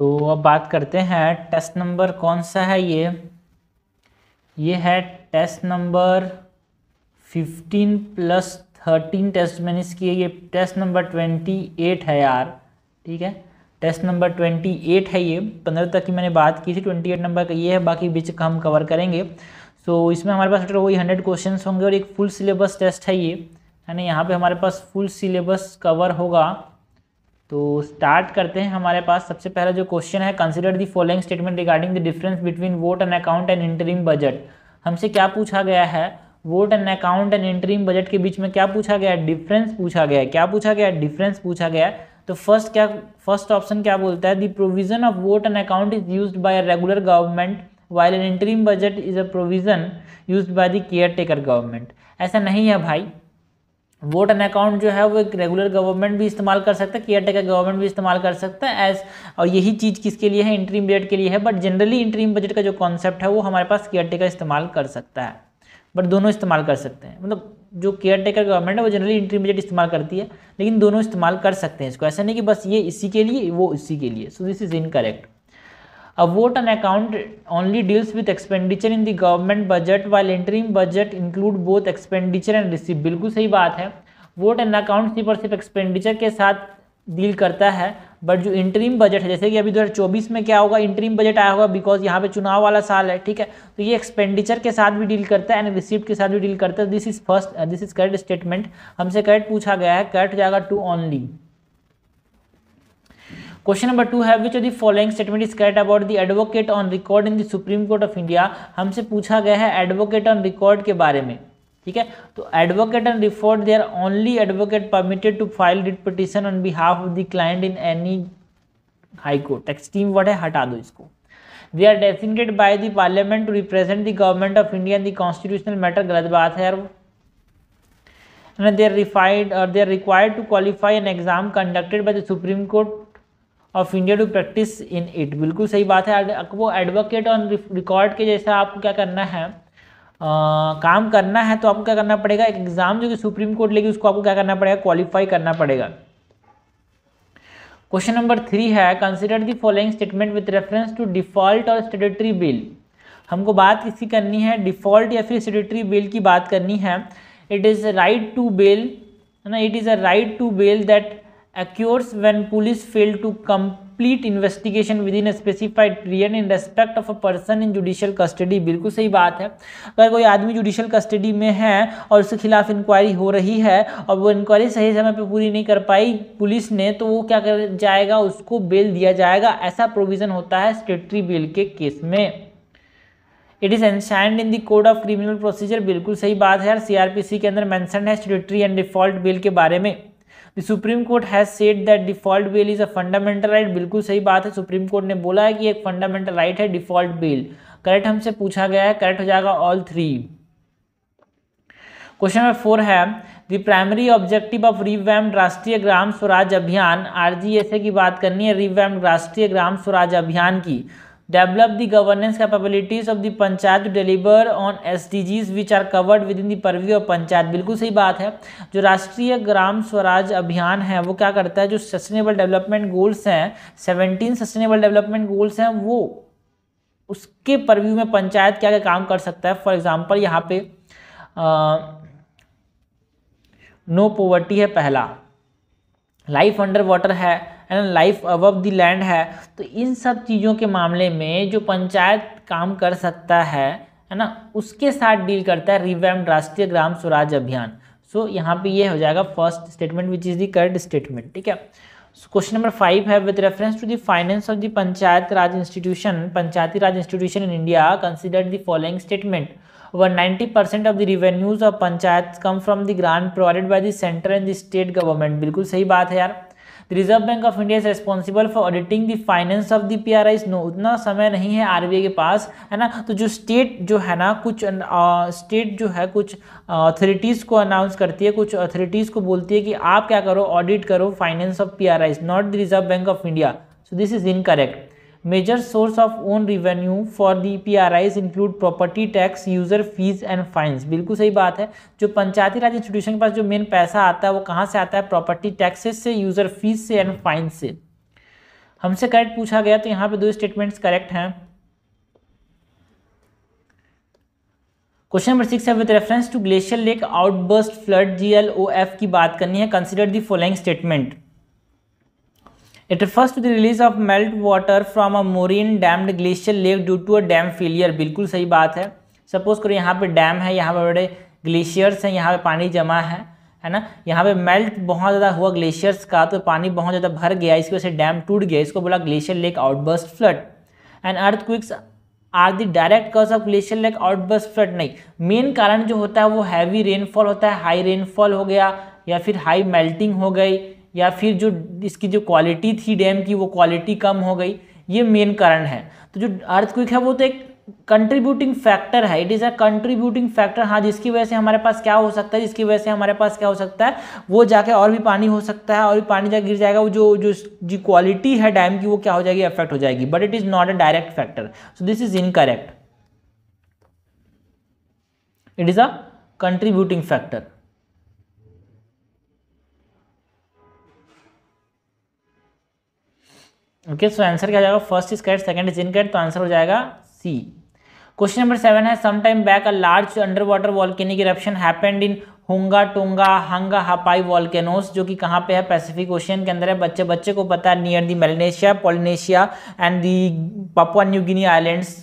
तो अब बात करते हैं टेस्ट नंबर कौन सा है ये ये है test number fifteen plus thirteen test मैंने किए ये टेस्ट नंबर ट्वेंटी एट है यार ठीक है टेस्ट नंबर ट्वेंटी एट है ये पंद्रह तक की मैंने बात की थी ट्वेंटी एट नंबर का ये है बाकी बीच का हम कवर करेंगे सो so, इसमें हमारे पास वही हंड्रेड क्वेश्चन होंगे और एक फुल सिलेबस टेस्ट है ये यानी यहाँ पे हमारे पास फुल सिलेबस कवर होगा तो स्टार्ट करते हैं हमारे पास सबसे पहला जो क्वेश्चन है consider the following statement regarding the difference between vote and account and interim budget हमसे क्या पूछा गया है vote and account and interim budget के बीच में क्या पूछा गया है डिफरेंस पूछा गया है क्या पूछा गया है डिफरेंस पूछा गया है तो फर्स्ट क्या फर्स्ट ऑप्शन क्या बोलता है the provision of vote and account is use by regular government while an interim budget is a provision use by the caretaker government ऐसा नहीं है भाई वोट एन अकाउंट जो है वो एक रेगुलर गवर्नमेंट भी इस्तेमाल कर सकता है केयर टेकर गवर्नमेंट भी इस्तेमाल कर सकता है एज और यही चीज़ किसके लिए है इंट्रीम बजट के लिए है बट जनरली इंट्रीम बजट का जो कॉन्सेप्ट है वो हमारे पास केयर टेकर इस्तेमाल कर सकता है बट दोनों इस्तेमाल कर सकते हैं मतलब जो केयर टेकर गवर्नमेंट है वो जनरली इंट्रीम बजट इस्तेमाल करती है लेकिन दोनों इस्तेमाल कर सकते हैं इसको ऐसा नहीं कि बस ये इसी के लिए वो इसी के लिए so this is incorrect A vote on account only deals with expenditure in the government budget while interim budget include both expenditure and receipt बिल्कुल सही बात है वोट एंड अकाउंट सिर्फ और सिर्फ एक्सपेंडिचर के साथ डील करता है बट जो इंटरीम बजट है जैसे कि अभी दो हजार चौबीस में क्या होगा इंटरीम बजट आया होगा बिकॉज यहाँ पे चुनाव वाला साल है ठीक है तो ये एक्सपेंडिचर के साथ भी डील करता है एंड रिसिप्ट के साथ भी डील करता है this is first this is correct statement हमसे करेक्ट पूछा गया है करेक्ट जाएगा two only question number two is which of the following statement is correct about the advocate on record in the supreme court of India हमसे पूछा गया है advocate on record के बारे में ठीक है तो advocate on record they are only advocate permitted to file writ petition on behalf of the client in any high court extreme word है हटा दो इसको they are designated by the parliament to represent the government of India in the constitutional matter गलत बात है यार वो and they are refined or they are required to qualify an exam conducted by the of India to practice in it बिल्कुल सही बात है वो एडवोकेट ऑन रिकॉर्ड के जैसा आपको क्या करना है आ, काम करना है तो आपको क्या करना पड़ेगा एक एग्ज़ाम जो कि सुप्रीम कोर्ट लेगी उसको आपको क्या करना पड़ेगा क्वालिफाई करना पड़ेगा क्वेश्चन नंबर थ्री है consider the following statement with reference to default और स्टेटरी बिल हमको बात किसकी करनी है डिफॉल्ट या फिर स्टेडिटरी बिल की बात करनी है it is right to bail है ना it is a right to bail that occurs when police fail to complete investigation within a specified period in respect of a person in judicial custody बिल्कुल सही बात है अगर कोई आदमी judicial custody में है और उसके खिलाफ इंक्वायरी हो रही है और वो इंक्वायरी सही समय पे पूरी नहीं कर पाई पुलिस ने तो वो क्या कर जाएगा उसको बेल दिया जाएगा ऐसा प्रोविज़न होता है स्टेटरी बेल के केस में it is enshrined in the code of criminal procedure बिल्कुल सही बात है यार सीआरपीसी के अंदर मेंशन है स्टेटरी एंड डिफॉल्ट बिल के बारे में the supreme court has said that default bail is a fundamental right बिल्कुल सही बात है सुप्रीम कोर्ट ने बोला है कि एक फंडामेंटल राइट right है डिफॉल्ट बेल करेक्ट हमसे पूछा गया है करेक्ट हो जाएगा all three question number four है the primary objective of revamp Rashtriya Gram Swaraj अभियान आरजीएसए की बात करनी है रिवैम राष्ट्रीय ग्राम स्वराज अभियान की develop the governance capabilities of the panchayat to deliver on SDGs which are covered within the purview of panchayat बिल्कुल सही बात है जो राष्ट्रीय ग्राम स्वराज अभियान है वो क्या करता है जो सस्टेनेबल डेवलपमेंट गोल्स हैं 17 सस्टेनेबल डेवलपमेंट गोल्स हैं वो उसके परव्यू में पंचायत क्या क्या काम कर सकता है फॉर एग्जाम्पल यहाँ पे नो पोवर्टी है पहला लाइफ अंडर वाटर है है ना लाइफ अबव द लैंड है तो इन सब चीज़ों के मामले में जो पंचायत काम कर सकता है है ना उसके साथ डील करता है रिवैम राष्ट्रीय ग्राम स्वराज अभियान सो so, यहाँ पे ये हो जाएगा first statement which is the correct statement ठीक है क्वेश्चन नंबर फाइव है with reference to the finance of the panchayat raj institution panchayati raj institution in India consider the following statement ninety percent of the revenues of panchayat come from the grant provided by the centre and the state government बिल्कुल सही बात है यार reserve bank of India is responsible for auditing the finance of the P R I no उतना समय नहीं है आई के पास है ना तो जो स्टेट जो है ना कुछ स्टेट जो है कुछ अथॉरिटीज़ को अनाउंस करती है कुछ अथॉरिटीज़ को बोलती है कि आप क्या करो ऑडिट करो finance of P R Is not the reserve bank of India so this is incorrect major source of own revenue for the P R Is include property tax user fees and fines बिल्कुल सही बात है जो पंचायती raj institution के पास जो main पैसा आता है वो कहाँ से आता है प्रॉपर्टी टैक्सेस से यूजर फीस से एंड फाइन्स से हमसे करेक्ट पूछा गया तो यहाँ पे दो स्टेटमेंट्स करेक्ट हैं क्वेश्चन नंबर सिक्स है with reference to glacier lake outburst flood GLOF की बात करनी है consider the following statement it refers to release of melt water from a moraine dammed glacier lake due to a dam failure बिल्कुल सही बात है suppose करो यहाँ पे डैम है यहाँ पे बड़े ग्लेशियर्स हैं यहाँ पे पानी जमा है है ना यहाँ पे मेल्ट बहुत ज़्यादा हुआ ग्लेशियर्स का तो पानी बहुत ज़्यादा भर गया इसकी वजह से डैम टूट गया इसको बोला glacier lake outburst flood and earthquakes are the direct cause of glacier lake outburst flood नहीं मेन कारण जो होता है वो हैवी रेनफॉल होता है हाई रेनफॉल हो गया या फिर हाई मेल्टिंग हो गई या फिर जो इसकी जो क्वालिटी थी डैम की वो क्वालिटी कम हो गई ये मेन कारण है तो जो अर्थ क्विक है वो तो एक कंट्रीब्यूटिंग फैक्टर है it is a contributing factor हाँ जिसकी वजह से हमारे पास क्या हो सकता है जिसकी वजह से हमारे पास क्या हो सकता है वो जाके और भी पानी हो सकता है और भी पानी जाकर गिर जाएगा वो जो जो जो क्वालिटी है डैम की वो क्या हो जाएगी अफेक्ट हो जाएगी but it is not a direct factor so this is incorrect it is a contributing factor okay so answer क्या जाएगा first is correct second is incorrect तो आंसर हो जाएगा सी क्वेश्चन नंबर सेवन है some time back a large underwater volcanic eruption happened in Hunga Tonga हंगा हापाई volcanoes जो कि कहाँ पे है पैसिफिक ओशियन के अंदर है बच्चे बच्चे को पता है near the Melanesia Polynesia and the Papua New Guinea islands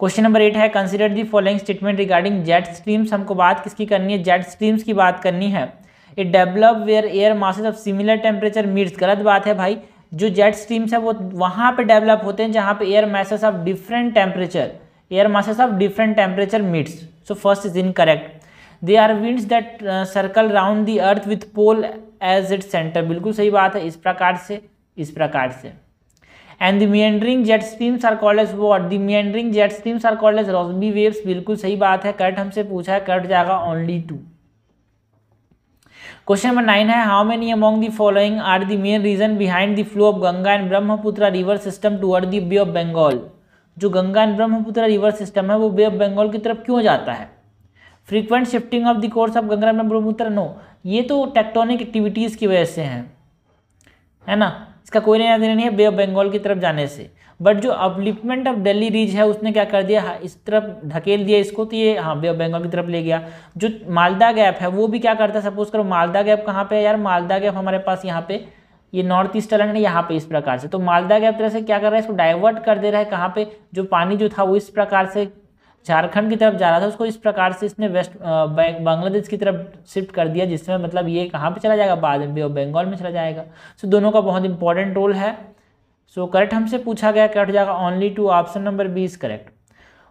question number eight है consider the following statement regarding jet streams हमको बात किसकी करनी है जेट स्ट्रीम्स की बात करनी है it develop where air masses of similar temperature meets गलत बात है भाई जो जेट स्ट्रीम्स है वो वहाँ पे डेवलप होते हैं जहाँ पे air masses of different temperature air masses of different temperature meets so first is incorrect they are winds that circle round the earth with pole as it centre बिल्कुल सही बात है इस प्रकार से इस प्रकार से and the meandering jet streams are called as what the meandering jet streams are called as Rossby waves बिल्कुल सही बात है कट हमसे पूछा है कट जाएगा only two question number nine है how many among the following are the main reason behind the flow of Ganga and Brahmaputra river system toward the bay of Bengal जो Ganga and Brahmaputra river system है वो बे ऑफ बंगाल की तरफ क्यों जाता है frequent shifting of the course of Ganga Brahmaputra no ये तो टेक्टोनिक एक्टिविटीज़ की वजह से हैं है ना इसका कोई लेना देना नहीं है बे ऑफ बंगाल की तरफ जाने से बट जो अपलिफ्टमेंट ऑफ दिल्ली रीज है उसने क्या कर दिया हाँ, इस तरफ ढकेल दिया इसको तो ये हाँ बे ऑफ बंगाल की तरफ ले गया जो मालदा गैप है वो भी क्या करता है सपोज करो मालदा गैप कहाँ पे है यार मालदा गैप हमारे पास यहाँ पे ये नॉर्थ ईस्ट टलन है यहाँ पे इस प्रकार से तो मालदा गैप तरह से क्या कर रहा है इसको डाइवर्ट कर दे रहा है कहाँ पे जो पानी जो था वो इस प्रकार से झारखंड की तरफ जा रहा था उसको इस प्रकार से इसने वेस्ट बांग्लादेश की तरफ शिफ्ट कर दिया जिसमें मतलब ये कहाँ पे चला जाएगा बाद में और बंगाल में चला जाएगा सो दोनों का बहुत इंपॉर्टेंट रोल है सो करेक्ट हमसे पूछा गया करेक्ट हो जाएगा only two option number B is correct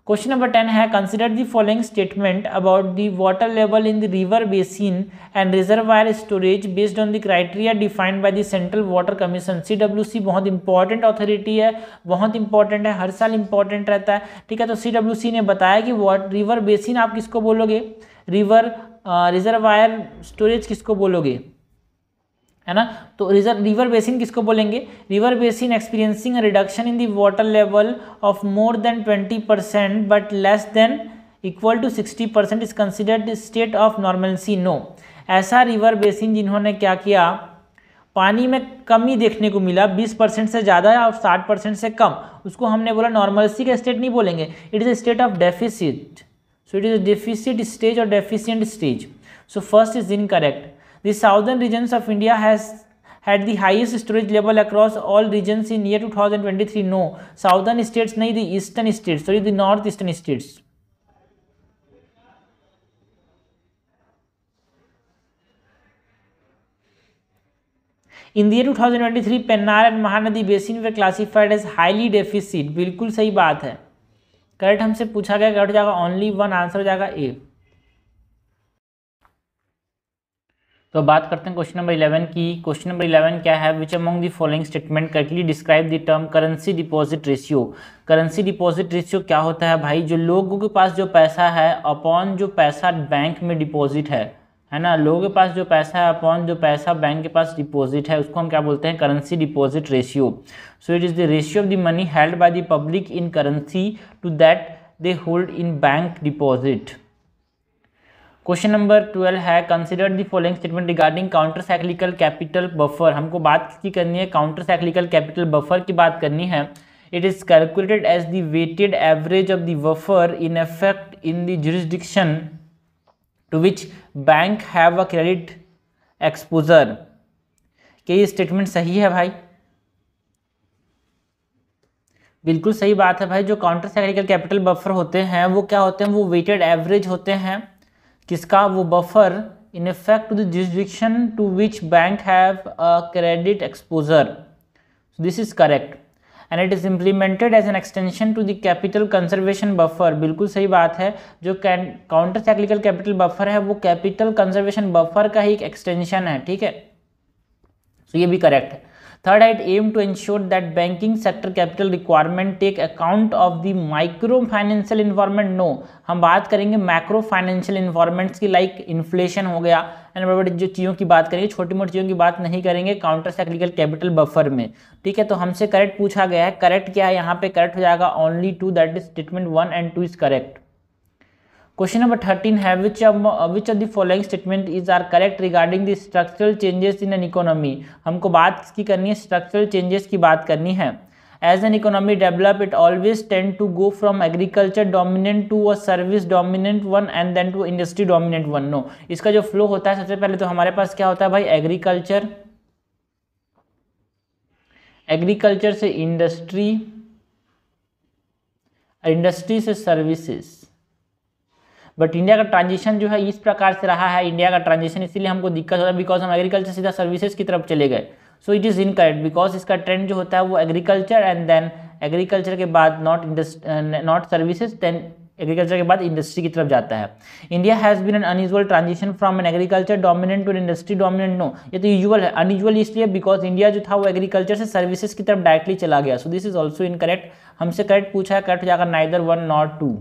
question number ten है consider the following statement about the water level in the river basin and reservoir storage based on the criteria defined by the central water commission C W C बहुत important authority है बहुत important है हर साल important रहता है ठीक है तो सी डब्ल्यू सी ने बताया कि वाट रिवर बेसिन आप किसको बोलोगे रिवर रिजर्वायर स्टोरेज किसको बोलोगे है ना तो रिजर रिवर बेसिन किसको बोलेंगे river basin experiencing reduction in water level of more than 20 percent but less than equal to 60 percent is considered state of normalcy no ऐसा रिवर बेसिन जिन्होंने क्या किया पानी में कमी देखने को मिला 20 परसेंट से ज़्यादा और 60 परसेंट से कम उसको हमने बोला नॉर्मलसी का स्टेट नहीं बोलेंगे it is a state of deficit so it is a deficit stage और deficient stage so first is incorrect The southern regions of India has had the highest storage level across all regions in year 2023 no southern states nahi the eastern states sorry the northeastern states two thousand twenty three Pennar and Mahanadi basin were classified as highly deficit बिल्कुल सही बात है correct हमसे पूछा गया correct हो जाएगा only one answer हो जाएगा ए तो बात करते हैं क्वेश्चन नंबर इलेवन की क्वेश्चन नंबर इलेवन क्या है which among the following statement correctly describe the term currency deposit ratio currency deposit ratio क्या होता है भाई जो लोगों के पास जो पैसा है अपॉन जो पैसा बैंक में डिपॉजिट है है ना लोगों के पास जो पैसा है अपॉन जो पैसा बैंक के पास डिपॉजिट है उसको हम क्या बोलते हैं currency deposit ratio so it is the ratio of the money held by the public in currency to that they hold in bank deposit question number twelve है consider the following statement regarding counter cyclical capital buffer हमको बात किसकी करनी है counter cyclical capital buffer की बात करनी है it is calculated as the weighted average of the buffer in effect in the jurisdiction to which bank have a credit exposure क्या ये स्टेटमेंट सही है भाई बिल्कुल सही बात है भाई जो काउंटर साइक्लिकल कैपिटल बफर होते हैं वो क्या होते हैं वो वेटेड एवरेज होते हैं किसका वो buffer in effect to jurisdiction to which bank have a credit exposure this is correct and it is implemented as an extension to the capital conservation buffer बिल्कुल सही बात है जो काउंटर साइक्लिकल कैपिटल बफर है वो capital conservation buffer का ही एक extension है ठीक है सो so ये भी करेक्ट है third had aim to ensure that banking sector capital requirement take account of the micro financial environment no हम बात करेंगे मैक्रो फाइनेंशियल इन्वायरमेंट्स की लाइक like इन्फ्लेशन हो गया एंड बड़े बड़े जो चीज़ों की बात करेंगे छोटी मोटी चीज़ों की बात नहीं करेंगे काउंटर सेक्निकल कैपिटल बफर में ठीक है तो हमसे करेक्ट पूछा गया है करेक्ट क्या है यहाँ पे करेक्ट हो जाएगा only two that is statement one and two is correct question number thirteen है which which of the following statement is are correct regarding the structural changes in an economy हमको बात की करनी है स्ट्रक्चरल चेंजेस की बात करनी है as an economy develop it always tend to go from agriculture dominant to a service dominant one and then to industry dominant one no इसका जो फ्लो होता है सबसे पहले तो हमारे पास क्या होता है भाई एग्रीकल्चर एग्रीकल्चर से इंडस्ट्री इंडस्ट्री से सर्विसेस बट इंडिया का ट्रांजिशन जो है इस प्रकार से रहा है इंडिया का ट्रांजिशन इसीलिए हमको दिक्कत हो रहा है बिकॉज हम एग्रीकल्चर सीधा सर्विसेज की तरफ चले गए so it is incorrect because इसका ट्रेंड जो होता है वो एग्रीकल्चर एंड देन एग्रीकल्चर के बाद not industry not services then agriculture के बाद इंडस्ट्री की तरफ जाता है India has been an unusual transition from an agriculture dominant to industry dominant no ये तो यूजल है अनयूजल इसलिए बिकॉज इंडिया जो था वो एग्रीकल्चर से सर्विसेज की तरफ डायरेक्टली चला गया so this is also incorrect हमसे करेक्ट पूछा है करेक्ट जाकर neither one not two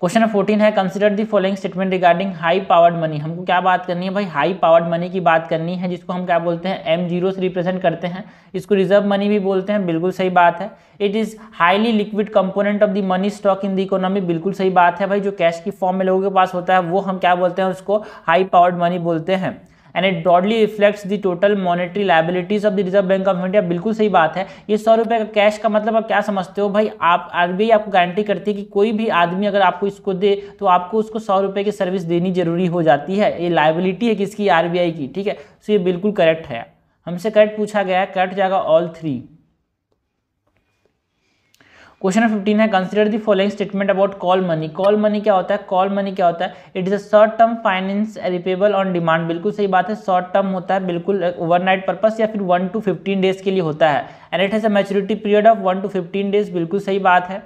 question fourteen है consider the following statement regarding high powered money हमको क्या बात करनी है भाई हाई पावर्ड मनी की बात करनी है जिसको हम क्या बोलते हैं एम जीरो से रिप्रेजेंट करते हैं इसको रिजर्व मनी भी बोलते हैं बिल्कुल सही बात है it is highly liquid component of the money stock in the economy बिल्कुल सही बात है भाई जो कैश की फॉर्म में लोगों के पास होता है वो हम क्या बोलते हैं उसको हाई पावर्ड मनी बोलते हैं and it broadly reflects the total monetary liabilities of the reserve bank of India बिल्कुल सही बात है ये सौ रुपये का कैश का मतलब आप क्या समझते हो भाई आप आई आपको गारंटी करती है कि कोई भी आदमी अगर आपको इसको दे तो आपको उसको सौ रुपये की सर्विस देनी जरूरी हो जाती है ये लाइबिलिटी है किसकी आई की ठीक है सो ये बिल्कुल करेक्ट है हमसे करेक्ट पूछा गया है करेक्ट जाएगा all three question number fifteen है consider the following statement about call money call money क्या होता है कॉल मनी क्या होता है it is a short term finance repayable on demand बिल्कुल सही बात है शॉर्ट टर्म होता है बिल्कुल नाइट uh, पर्पज या फिर वन टू फिफ्टीन डेज के लिए होता है and it has a maturity period of one to fifteen days बिल्कुल सही बात है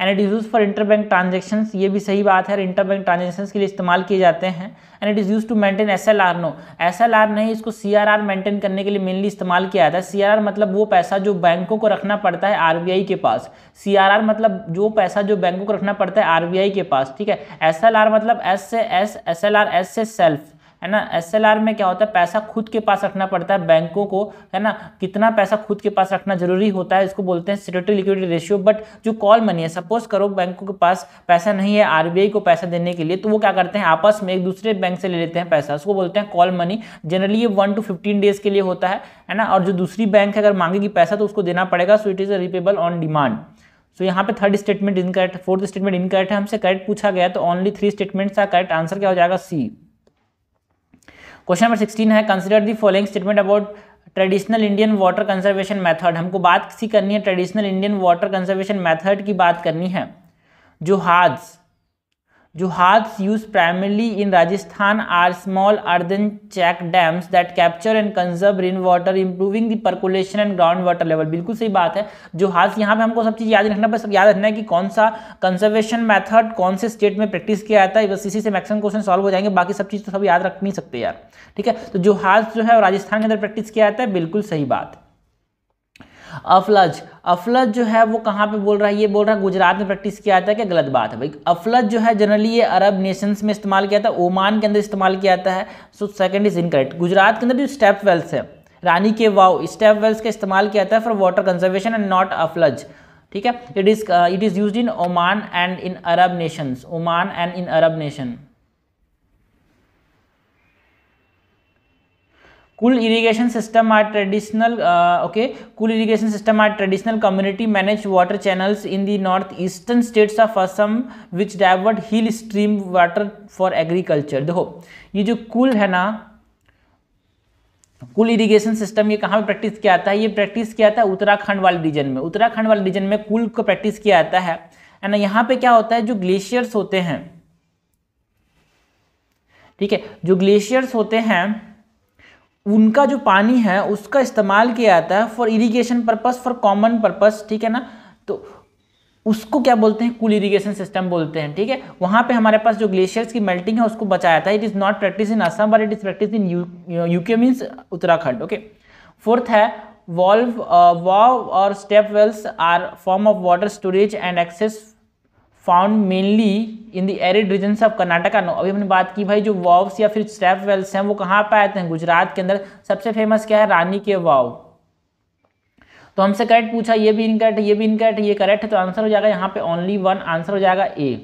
and it is use for bank transaction ये भी सही बात है इंटर इंटरबैंक ट्रांजेक्शन के लिए इस्तेमाल किए जाते हैं and it is use to maintain S L R no S L R नहीं इसको सी आर आर मेंटेन करने के लिए मेनली इस्तेमाल किया जाता है सी आर आर मतलब वो पैसा जो बैंकों को रखना पड़ता है आर बी आई के पास सी आर आर मतलब जो पैसा जो बैंकों को रखना पड़ता है आर बी आई के पास ठीक है एस एल आर मतलब एस से S S L R S से सेल्फ है ना एसएलआर में क्या होता है पैसा खुद के पास रखना पड़ता है बैंकों को है ना कितना पैसा खुद के पास रखना जरूरी होता है इसको बोलते हैं सिक्योरिटी लिक्विडिटी रेशियो बट जो कॉल मनी है सपोज करो बैंकों के पास पैसा नहीं है आरबीआई को पैसा देने के लिए तो वो क्या करते हैं आपस में एक दूसरे बैंक से ले लेते हैं पैसा उसको बोलते हैं कॉल मनी जनरली ये वन टू फिफ्टीन डेज के लिए होता है है ना और जो दूसरी बैंक अगर मांगेगी पैसा तो उसको देना पड़ेगा so it is a repayable on demand so यहाँ पे third statement incorrect fourth statement incorrect है हमसे करेक्ट पूछा गया तो ओनली थ्री स्टेटमेंट्स का करेक्ट आंसर क्या हो जाएगा सी क्वेश्चन नंबर सिक्सटीन है consider the following statement about traditional Indian water conservation method हमको बात किसी करनी है traditional Indian water conservation method की बात करनी है johad johads use primarily in Rajasthan are small earthen check dams that capture and conserve rain water improving the percolation and ground water level बिल्कुल सही बात है जो हाथ यहाँ पे हमको सब चीज़ याद रखना बस याद रखना है कि कौन सा कंजर्वेशन मेथड कौन से स्टेट में प्रैक्टिस किया जाता है बस इसी से मैक्सिमम क्वेश्चन सॉल्व हो जाएंगे बाकी सब चीज़ तो सब याद रख नहीं सकते यार ठीक है तो जो हाथ जो है राजस्थान के अंदर प्रैक्टिस किया जाता है बिल्कुल सही बात अफलज अफलज जो है वो कहाँ पे बोल रहा है ये बोल रहा है गुजरात में प्रैक्टिस किया जाता है क्या गलत बात है भाई अफलज जो है जनरली ये अरब नेशंस में इस्तेमाल किया जाता है ओमान के अंदर इस्तेमाल किया जाता है so second is incorrect Gujarat के अंदर जो स्टेप वेल्स है रानी के वाव स्टेप वेल्स का इस्तेमाल किया जाता है for water conservation and not aflaj ठीक है it is it is use in Oman and in Arab nations Oman and in Arab nation kuhl irrigation system are traditional okay kuhl irrigation system are traditional community manage water channels in the north eastern states of Assam which divert hill stream water for agriculture देखो ये जो कुल है ना कुल irrigation system ये कहाँ पे प्रैक्टिस किया जाता है ये प्रैक्टिस किया जाता है उत्तराखंड वाले रीजन में उत्तराखंड वाले रीजन में कुल को प्रैक्टिस किया जाता है एंड यहाँ पे क्या होता है जो ग्लेशियर्स होते हैं ठीक है जो ग्लेशियर्स होते हैं उनका जो पानी है उसका इस्तेमाल किया जाता है for irrigation purpose for common purpose ठीक है ना तो उसको क्या बोलते हैं कूल इरिगेशन सिस्टम बोलते हैं ठीक है वहां पे हमारे पास जो ग्लेशियर्स की मेल्टिंग है उसको बचाया था it is not practice in Assam but it is practice in UK mean Uttarakhand okay fourth है वॉल्व वॉव और step wells are form of water storage and access found mainly in the arid region of Karnataka no अभी हमने बात की भाई जो वॉव्स या फिर स्टेप वेल्स हैं वो कहाँ पे आते हैं गुजरात के अंदर सबसे फेमस क्या है रानी के वाव तो हमसे करेक्ट पूछा ये भी इनकरेक्ट ये भी इनकरेक्ट ये करेक्ट है तो आंसर हो जाएगा यहाँ पे ओनली वन आंसर हो जाएगा ए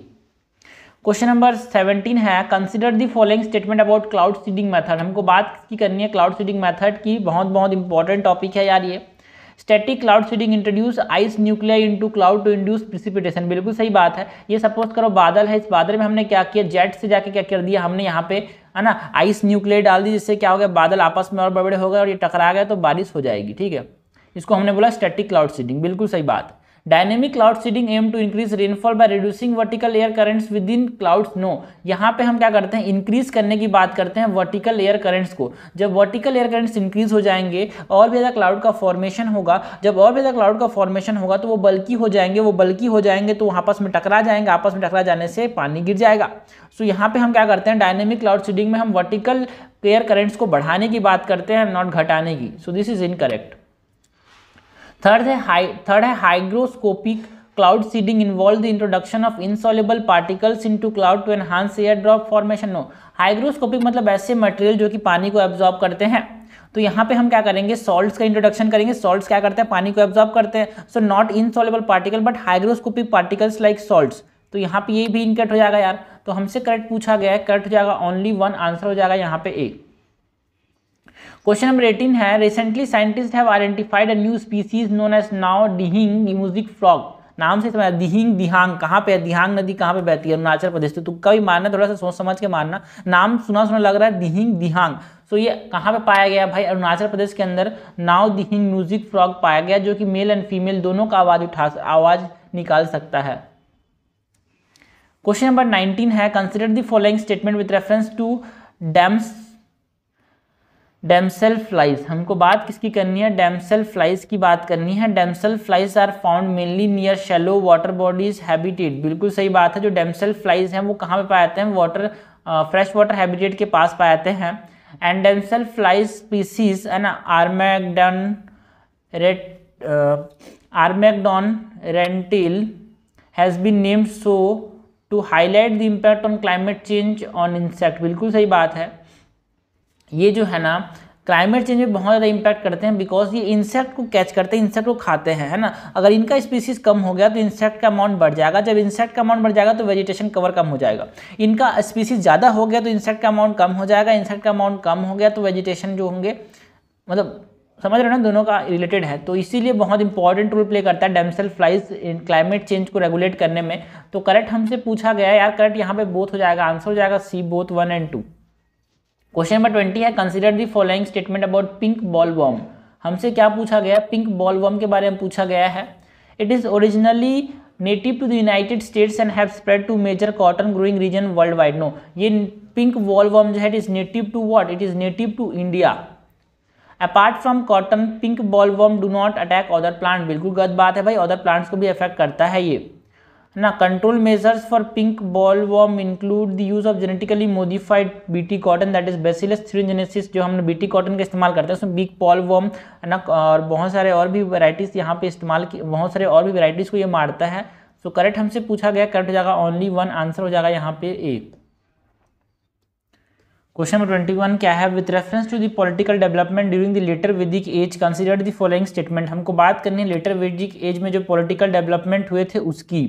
क्वेश्चन नंबर सेवनटीन है consider the following statement about cloud seeding method हमको बात की करनी है क्लाउड सीडिंग मैथड की बहुत बहुत इंपॉर्टेंट टॉपिक है यार ये static cloud seeding introduce ice nuclear into cloud to induce precipitation बिल्कुल सही बात है ये सपोज करो बादल है इस बादल में हमने क्या किया जेट से जाके क्या कर दिया हमने यहाँ पे है ना आइस न्यूक्लियर डाल दी जिससे क्या हो गया बादल आपस में और बड़े बड़े हो गए और ये टकरा गए तो बारिश हो जाएगी ठीक है इसको हमने बोला स्टैटिक क्लाउड सीडिंग बिल्कुल सही बात है dynamic cloud seeding aim to increase rainfall by reducing vertical air currents within clouds no यहाँ पे हम क्या करते हैं इंक्रीज करने की बात करते हैं वर्टिकल एयर करेंट्स को जब वर्टिकल एयर करेंट्स इंक्रीज हो जाएंगे और भी ज़्यादा क्लाउड का फॉर्मेशन होगा जब और भी ज़्यादा क्लाउड का फॉर्मेशन होगा तो वो बल्कि हो जाएंगे वो बल्कि हो जाएंगे तो आपस में टकरा जाएंगे आपस में टकरा जाने से पानी गिर जाएगा सो so, यहाँ पे हम क्या करते हैं डायनेमिक क्लाउड सीडिंग में हम वर्टिकल एयर करेंट्स को बढ़ाने की बात करते हैं नॉट घटाने की so this is incorrect third है हाई थर्ड है hygroscopic seeding involve the introduction of insoluble particles into cloud to enhance air drop formation no hygroscopic मतलब ऐसे मटेरियल जो कि पानी को एब्जॉर्ब करते हैं तो यहाँ पे हम क्या करेंगे सॉल्ट्स का इंट्रोडक्शन करेंगे सॉल्ट्स क्या करते हैं पानी को एब्जॉर्ब करते हैं so not insoluble particle but hygroscopic particles like salts तो यहाँ पे ये भी इनकट हो जाएगा यार तो हमसे करेक्ट पूछा गया है करेक्ट हो जाएगा ओनली वन आंसर हो जाएगा यहाँ पे एक क्वेश्चन नंबर एटीन है recently scientist have identified a new species known as now Dihing music frog नाम से समझा दिहिंग दिहांग कहाँ पे है दिहांग नदी कहाँ पे बहती है अरुणाचल प्रदेश तो तुक्का भी मारना थोड़ा सा सोच समझ के मानना नाम सुना सुना लग रहा है दिहिंग दिहांग सो ये कहाँ पे पाया गया भाई अरुणाचल प्रदेश के अंदर नाउ दिहिंग म्यूजिक फ्रॉग पाया गया जो कि मेल एंड फीमेल दोनों का आवाज उठा आवाज निकाल सकता है क्वेश्चन नंबर नाइनटीन है consider the following statement with reference to dams damsel flies हमको बात किसकी करनी है डेमसेल फ्लाइज की बात करनी है damsel flies are found mainly near shallow water bodies habitat बिल्कुल सही बात है जो डेमसेल फ्लाइज हैं वो कहाँ पे पाए जाते हैं वाटर फ्रेश वाटर हैबिटेट के पास पाए जाते हैं and damsel flies species and Armageddon rate Armageddon reedtail has been named so to highlight the impact on climate change on insect बिल्कुल सही बात है ये जो है ना क्लाइमेट चेंज में बहुत ज़्यादा इम्पैक्ट करते हैं बिकॉज ये इंसेक्ट को कैच करते हैं इंसेक्ट को खाते हैं है ना अगर इनका स्पीसीज कम हो गया तो इंसेक्ट का अमाउंट बढ़ जाएगा जब इंसेक्ट का अमाउंट बढ़ जाएगा तो वेजिटेशन कवर कम हो जाएगा इनका स्पीसीज ज़्यादा हो गया तो इंसेक्ट का अमाउंट कम हो जाएगा इंसेक्ट का अमाउंट कम हो गया तो वेजिटेशन जो होंगे मतलब समझ रहे हो ना दोनों का रिलेटेड है तो इसीलिए बहुत इंपॉर्टेंट रोल प्ले करता है damsel flies in climate change को रेगुलेट करने में तो करेक्ट हमसे पूछा गया यार करेक्ट यहाँ पे बोथ हो जाएगा आंसर हो जाएगा C both one and two question number twenty है consider the following statement about pink bollworm हमसे क्या पूछा गया पिंक बॉल बॉम के बारे में पूछा गया है it is originally native to the United States and have spread to major cotton growing region worldwide no ये पिंक बॉल बॉम जो है it is native to what it is native to India apart from cotton pink bollworm do not attack other plant बिल्कुल गलत बात है भाई other plants को भी अफेक्ट करता है ये ना control measures for pink bollworm include the use of genetically modified BT cotton that is Bacillus thuringiensis जो हम बीटी कॉटन का इस्तेमाल करते हैं उसमें बिग पॉल वॉम है ना और बहुत सारे और भी वैराइटीज़ यहाँ पे इस्तेमाल की बहुत सारे और भी वैराइटीज़ को ये मारता है सो करेक्ट हमसे पूछा गया करेक्ट हो जाएगा ओनली वन आंसर हो जाएगा यहाँ पे A question number twenty one क्या है with reference to the political development during the later Vedic age considered the following statement हमको बात करनी है लेटर वैदिक एज में जो पॉलिटिकल डेवलपमेंट हुए थे उसकी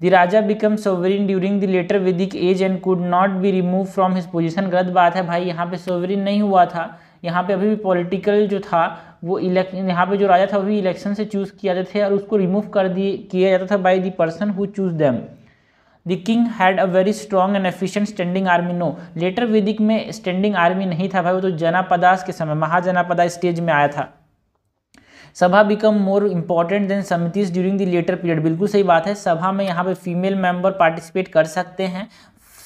The raja become sovereign during the later Vedic age and could not be remove from his position गलत बात है भाई यहाँ पे सोवरिन नहीं हुआ था यहाँ पे अभी भी पॉलिटिकल जो था वो इलेक्शन यहाँ पे जो राजा था वो भी इलेक्शन से चूज़ किया जाते थे और उसको रिमूव कर दिए किया जाता था by the person who choose them the king had a very strong and efficient standing army no later Vedic में स्टैंडिंग आर्मी नहीं था भाई वो तो जनापदास के समय महाजनापदा स्टेज में आया था sabha become more important than samitis during the later period बिल्कुल सही बात है सभा में यहाँ पे फीमेल मेंबर पार्टिसिपेट कर सकते हैं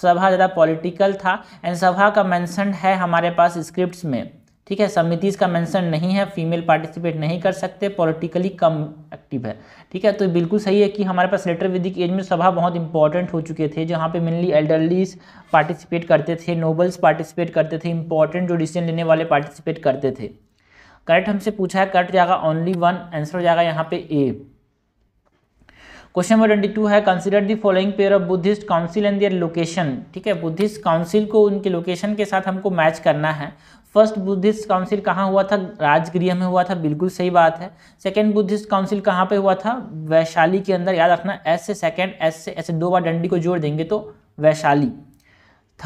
सभा ज़्यादा पॉलिटिकल था एंड सभा का मैंसन है हमारे पास स्क्रिप्ट में ठीक है समितिज का मेंशन नहीं है फीमेल पार्टिसिपेट नहीं कर सकते पॉलिटिकली कम एक्टिव है ठीक है तो बिल्कुल सही है कि हमारे पास लेटर विदिक एज में सभा बहुत इंपॉर्टेंट हो चुके थे जहाँ पे मेनली एल्डरलीज पार्टिसिपेट करते थे नोबल्स पार्टिसिपेट करते थे इंपॉर्टेंट जो डिसीजन लेने वाले पार्टिसिपेट करते थे करेक्ट हमसे पूछा है कट जाएगा ओनली वन आंसर हो जाएगा यहाँ पे A question number twenty two है consider the following pair of Buddhist council and their location ठीक है बुद्धिस्ट काउंसिल को उनके लोकेशन के साथ हमको मैच करना है फर्स्ट बुद्धिस्ट काउंसिल कहाँ हुआ था राजगृह में हुआ था बिल्कुल सही बात है सेकेंड बुद्धिस्ट काउंसिल कहाँ पे हुआ था वैशाली के अंदर याद रखना एस से सेकेंड एस से ऐसे दो बार डंडी को जोड़ देंगे तो वैशाली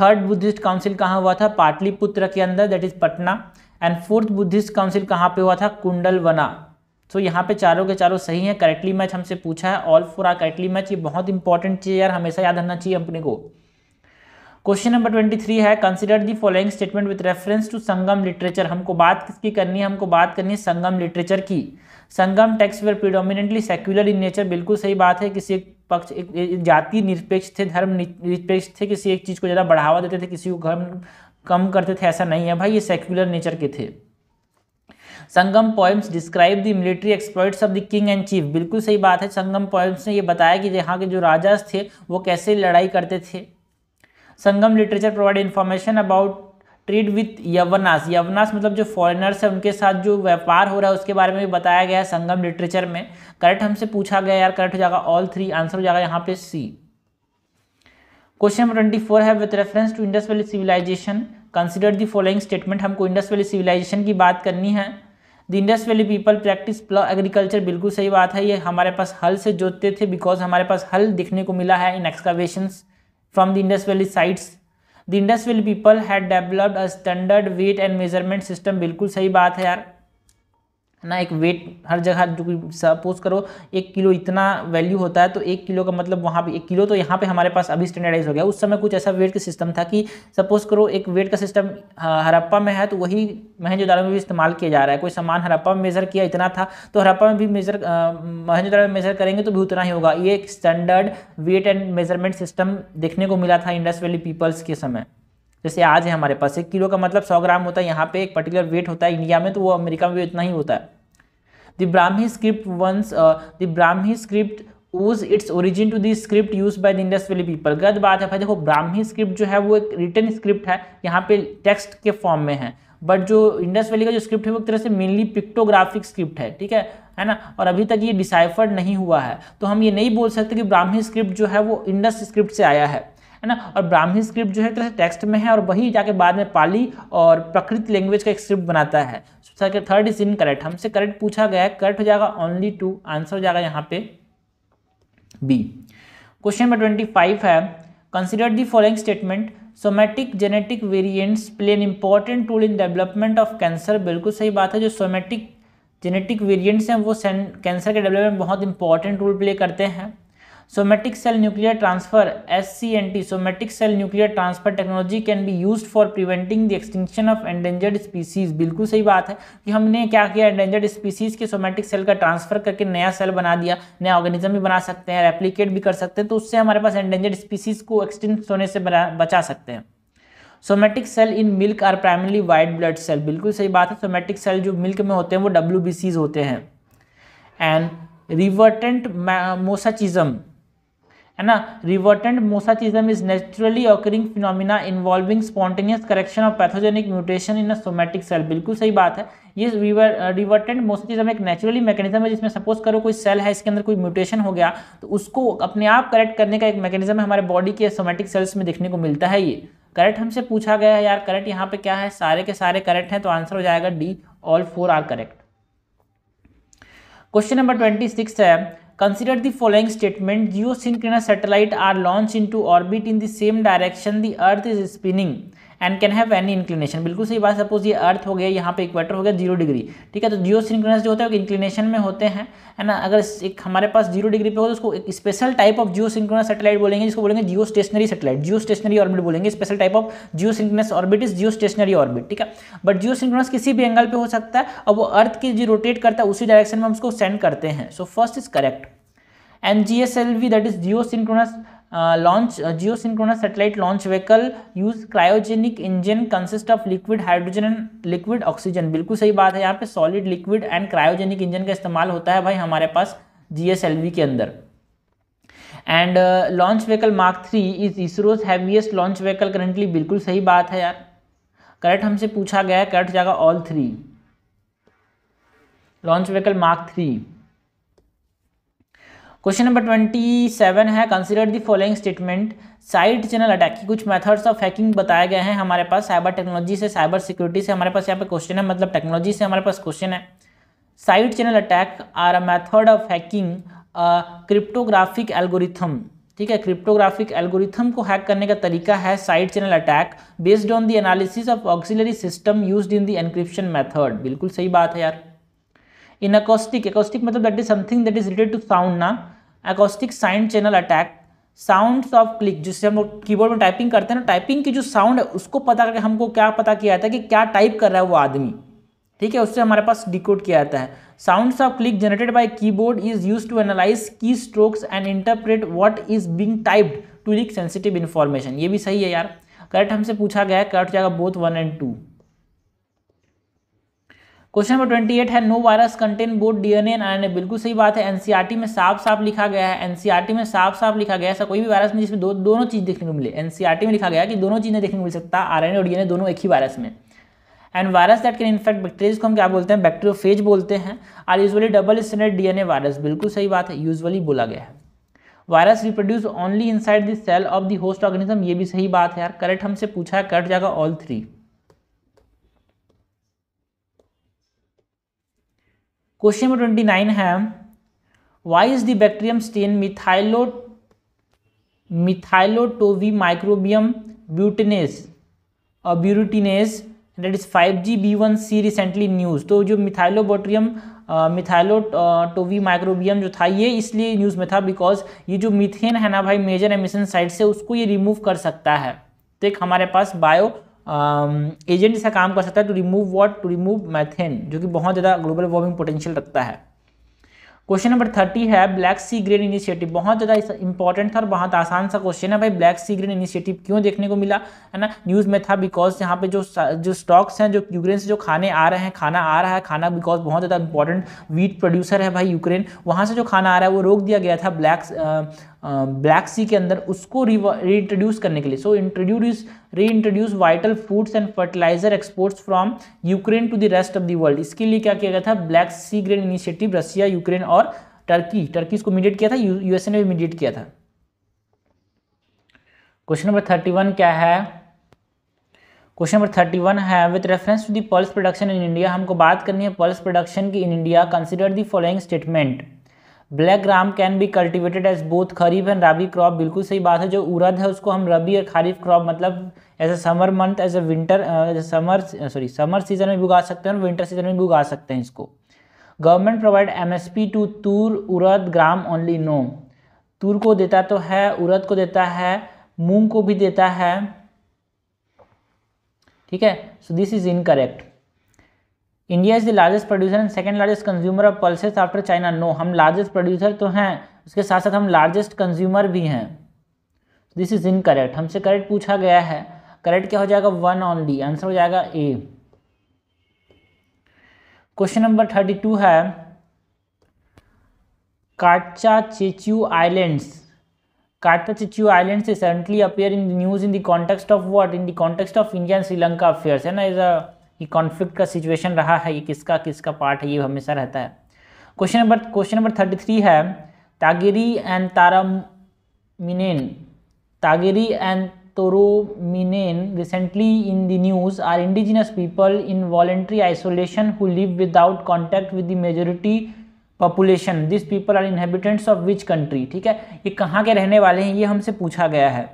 थर्ड बुद्धिस्ट काउंसिल कहाँ हुआ था पाटलिपुत्र के अंदर that is Patna and fourth Buddhist council कहाँ पे हुआ था कुंडल वना सो so, यहाँ पे चारों के चारों सही हैं करेक्टली मैच हमसे पूछा है all four are correctly match ये बहुत इंपॉर्टेंट चीज़ यार हमेशा याद रखना चाहिए अपने को क्वेश्चन नंबर ट्वेंटी थ्री है consider the following statement with reference to Sangam literature हमको बात किसकी करनी है हमको बात करनी है संगम लिटरेचर की Sangam texts were predominantly secular in nature बिल्कुल सही बात है किसी एक पक्ष एक, एक जाति निरपेक्ष थे धर्म निरपेक्ष थे किसी एक चीज़ को ज़्यादा बढ़ावा देते थे किसी को धर्म कम करते थे ऐसा नहीं है भाई ये सेक्युलर नेचर के थे Sangam poems describe the military experts of the king and chief बिल्कुल सही बात है संगम पॉइम्स ने ये बताया कि यहाँ के जो राजा थे वो कैसे लड़ाई करते थे Sangam literature provide information about trade with Yavanas Yavanas मतलब जो फॉरेनर्स हैं उनके साथ जो व्यापार हो रहा है उसके बारे में भी बताया गया है संगम लिटरेचर में करेक्ट हमसे पूछा गया यार करेक्ट हो जाएगा ऑल थ्री आंसर हो जाएगा यहाँ पे C question number twenty four है with reference to Indus valley civilisation consider the following statement हमको इंडस वैली सिविलाइजेशन की बात करनी है the Indus valley people practice plough agriculture बिल्कुल सही बात है ये हमारे पास हल से जोतते थे बिकॉज हमारे पास हल दिखने को मिला है in excavation from the Indus valley sites the Indus valley people had developed a standard weight and measurement system बिल्कुल सही बात है यार है ना एक वेट हर जगह जो सपोज करो एक किलो इतना वैल्यू होता है तो एक किलो का मतलब वहाँ पे एक किलो तो यहाँ पे हमारे पास अभी स्टैंडर्डाइज हो गया उस समय कुछ ऐसा वेट का सिस्टम था कि सपोज करो एक वेट का सिस्टम हरप्पा में है तो वही महेंजोदारो में भी इस्तेमाल किया जा रहा है कोई सामान हरप्पा में मेज़र किया इतना था तो हरप्पा में भी मेज़र महेंजोदारो में मेज़र करेंगे तो भी उतना ही होगा ये एक standard weight and measurement system देखने को मिला था इंडस वैली पीपल्स के समय जैसे आज है हमारे पास एक किलो का मतलब सौ ग्राम होता है यहाँ पे एक पर्टिकुलर वेट होता है इंडिया में तो वो अमेरिका में भी इतना ही होता है the Brahmi script once the Brahmi script owes its origin to the script use by the Indus valley people गलत बात है भाई देखो ब्राह्मी स्क्रिप्ट जो है वो एक रिटर्न स्क्रिप्ट है यहाँ पे टेक्स्ट के फॉर्म में है बट जो इंडस वैली का जो स्क्रिप्ट है वो एक तरह से मेनली पिक्टोग्राफिक स्क्रिप्ट है ठीक है है ना और अभी तक ये डिसाइफर्ड नहीं हुआ है तो हम ये नहीं बोल सकते कि ब्राह्मी स्क्रिप्ट जो है वो इंडस स्क्रिप्ट से आया है है ना और ब्राह्मी स्क्रिप्ट जो है तो टेक्स्ट में है और वही जाके बाद में पाली और प्रकृत लैंग्वेज का एक स्क्रिप्ट बनाता है थर्ड इज इन करेक्ट हमसे करेक्ट पूछा गया है करेक्ट हो जाएगा ओनली टू आंसर हो जाएगा यहाँ पे B question number twenty five है consider the following statement somatic genetic variants play an important tool in development of cancer बिल्कुल सही बात है जो सोमेटिक जेनेटिक वेरियंट्स हैं वो कैंसर के डेवलपमेंट में बहुत इंपॉर्टेंट रोल प्ले करते हैं somatic cell nuclear transfer S C N T somatic cell nuclear transfer technology can be use for preventing the extinction of endangered species बिल्कुल सही बात है कि हमने क्या किया एंडेंजर्ड स्पीसीज़ के सोमेटिक सेल का ट्रांसफर करके नया सेल बना दिया नया ऑर्गेनिज्म भी बना सकते हैं रेप्लीकेट भी कर सकते हैं तो उससे हमारे पास एंडेंजर्ड स्पीसीज को एक्सटिंक्ट होने से बचा सकते हैं somatic cell in milk are primarily white blood cell बिल्कुल सही बात है सोमेटिक सेल जो मिल्क में होते हैं वो डब्ल्यू होते हैं एंड रिवर्टेंट मोसाचिज्म है ना revertant mosaicism is naturally occurring phenomena involving spontaneous correction of pathogenic mutation in a somatic cell बिल्कुल सही बात है ये रिवर्टेंट मोसाचिज्म एक नेचुरली मैकेनिज्म है जिसमें सपोज करो कोई सेल है इसके अंदर कोई म्यूटेशन हो गया तो उसको अपने आप करेक्ट करने का एक मैकेनिज्म हमारे बॉडी के सोमेटिक सेल्स में देखने को मिलता है ये करेक्ट हमसे पूछा गया है यार करेक्ट यहाँ पे क्या है सारे के सारे करेक्ट हैं तो आंसर हो जाएगा D all four are correct question number twenty six है Consider the following statement. Geosynchronous satellites are launched into orbit in the same direction the earth is spinning. And can have any inclination बिल्कुल सही बात suppose ये अर्थ हो गया यहाँ पे equator हो गया जीरो डिग्री ठीक है तो जियो सिंक्रोनस जो होता है वो इंक्लिनेशन में होते हैं ना अगर एक हमारे पास जीरो डिग्री पे हो तो उसको एक special type of geosynchronous satellite बोलेंगे जिसको बोलेंगे geostationary satellite geostationary orbit बोलेंगे special type of geosynchronous orbit is geostationary orbit ठीक है बट जियो सिंक्रोनस किसी भी एंगल पर हो सकता है और वो अर्थ की जो रोटेट करता है उसी डायरेक्शन में हम उसको सेंड करते हैं so first is correct and G S L V that is geosynchronous launch geosynchronous satellite launch vehicle use cryogenic engine consist of liquid hydrogen and liquid oxygen बिल्कुल सही बात है यहाँ पे solid liquid and cryogenic engine का इस्तेमाल होता है भाई हमारे पास जीएसएलवी के अंदर and launch vehicle mark three is ISRO's heaviest launch vehicle currently बिल्कुल सही बात है यार करेक्ट हमसे पूछा गया है करेक्ट जाएगा all three launch vehicle mark three question number twenty seven है consider the following statement side channel attack की कुछ मेथड्स ऑफ हैकिंग बताए गए हैं हमारे पास साइबर टेक्नोलॉजी से साइबर सिक्योरिटी से हमारे पास यहाँ पे क्वेश्चन है मतलब टेक्नोलॉजी से हमारे पास क्वेश्चन है side channel attack are a method of hacking cryptographic algorithm ठीक है क्रिप्टोग्राफिक एल्गोरिथम को हैक करने का तरीका है side channel attack based on the analysis of auxiliary system used in the encryption method बिल्कुल सही बात है यार इन अकोस्टिक एकोस्टिक मतलब that is something that is related to sound ना acoustic side channel attack sounds of click जिससे हम लोग कीबोर्ड में टाइपिंग करते हैं ना टाइपिंग की जो साउंड है उसको पता करके हमको क्या पता किया जाता है कि क्या टाइप कर रहा है वो आदमी ठीक है उससे हमारे पास डिकोड किया जाता है sounds of click generated by keyboard is use to analyse keystrokes and interpret what is being typed to leak sensitive information ये भी सही है यार करेक्ट हमसे पूछा गया है करेक्ट जाएगा both one and two question number twenty eight है no virus contain both DNA and RNA बिल्कुल सही बात है एनसीईआरटी में साफ साफ लिखा गया है एनसीईआरटी में साफ साफ लिखा गया ऐसा कोई भी वायरस नहीं जिसमें दो, दोनों चीज़ देखने को मिले एनसीईआरटी में लिखा गया कि दोनों चीज़ें देखने को मिल सकता है आरएनए और डीएनए दोनों एक ही वायरस में and virus that can infect bacteria को हम क्या बोलते हैं फेज बोलते हैं are usually double standard DNA virus बिल्कुल सही बात है यूजली बोला गया है virus reproduce only inside the cell of the host organism ये भी सही बात है यार करेक्ट हमसे पूछा है कट जाएगा all three question number twenty nine है why is the bacterium strain methylo Methylotuvimicrobium buryatense और buryatense that is five G B one C recently news तो जो मिथाइलोबोट्रियम मिथाइलोटोवी माइक्रोबियम जो था ये इसलिए न्यूज़ में था बिकॉज ये जो मिथेन है ना भाई मेजर एमिशन साइट से उसको ये रिमूव कर सकता है तो एक हमारे पास बायो एजेंट um, इसका काम कर सकता है to remove what to remove methane जो कि बहुत ज़्यादा ग्लोबल वार्मिंग पोटेंशियल रखता है क्वेश्चन नंबर थर्टी है ब्लैक सी ग्रीन इनिशिएटिव बहुत ज़्यादा इंपॉर्टेंट था और बहुत आसान सा क्वेश्चन है भाई ब्लैक सी ग्रीन इनिशिएटिव क्यों देखने को मिला है ना न्यूज़ में था बिकॉज यहाँ पे जो जो स्टॉक्स हैं जो यूक्रेन से जो खाने आ रहे हैं खाना आ रहा है खाना बिकॉज बहुत ज़्यादा इंपॉर्टेंट वीट प्रोड्यूसर है भाई यूक्रेन वहाँ से जो खाना आ रहा है वो रोक दिया गया था ब्लैक ब्लैक सी के अंदर उसको रीइंट्रोड्यूस करने के लिए so introduce reintroduce vital foods and fertiliser exports from Ukraine to the rest of the world इसके लिए क्या किया गया था Black Sea grain initiative Russia Ukraine और टर्की टर्की इसको मीडिएट किया था यूएसए ने भी मीडिएट किया था क्वेश्चन नंबर थर्टी वन क्या है क्वेश्चन नंबर थर्टी वन है with reference to dals pulse production in India हमको बात करनी है पल्स प्रोडक्शन की in India consider the following statement black gram can be cultivated as both kharif and rabi crop बिल्कुल सही बात है जो उरद है उसको हम रबी और खरीफ क्रॉप मतलब as a summer month as a winter summer sorry summer season में भी उगा सकते हैं और विंटर सीजन में भी उगा सकते हैं इसको government provide M S P to tur urad gram only no tur को देता तो है उरद को देता है मूंग को भी देता है ठीक है so this is incorrect India is the largest producer and second largest consumer of pulses after China no हम लार्जेस्ट प्रोड्यूसर तो हैं उसके साथ साथ हम लार्जेस्ट कंज्यूमर भी हैं दिस इज इन करेक्ट हमसे करेक्ट पूछा गया है करेक्ट क्या हो जाएगा वन ऑनली आंसर हो जाएगा A question number thirty two है Katchatheevu islands Katchatheevu islands recently appear in news in the context of what in the context of India and Sri Lanka affairs है ना इज अ ये conflict का situation रहा है ये किसका किसका पार्ट है ये हमेशा रहता है question number question number thirty three है Tagaeri and Taromenane Tagaeri and Taromenane recently in the news are indigenous people in voluntary isolation who live without contact with the majority population this people are inhabitants of which country ठीक है ये कहाँ के रहने वाले हैं ये हमसे पूछा गया है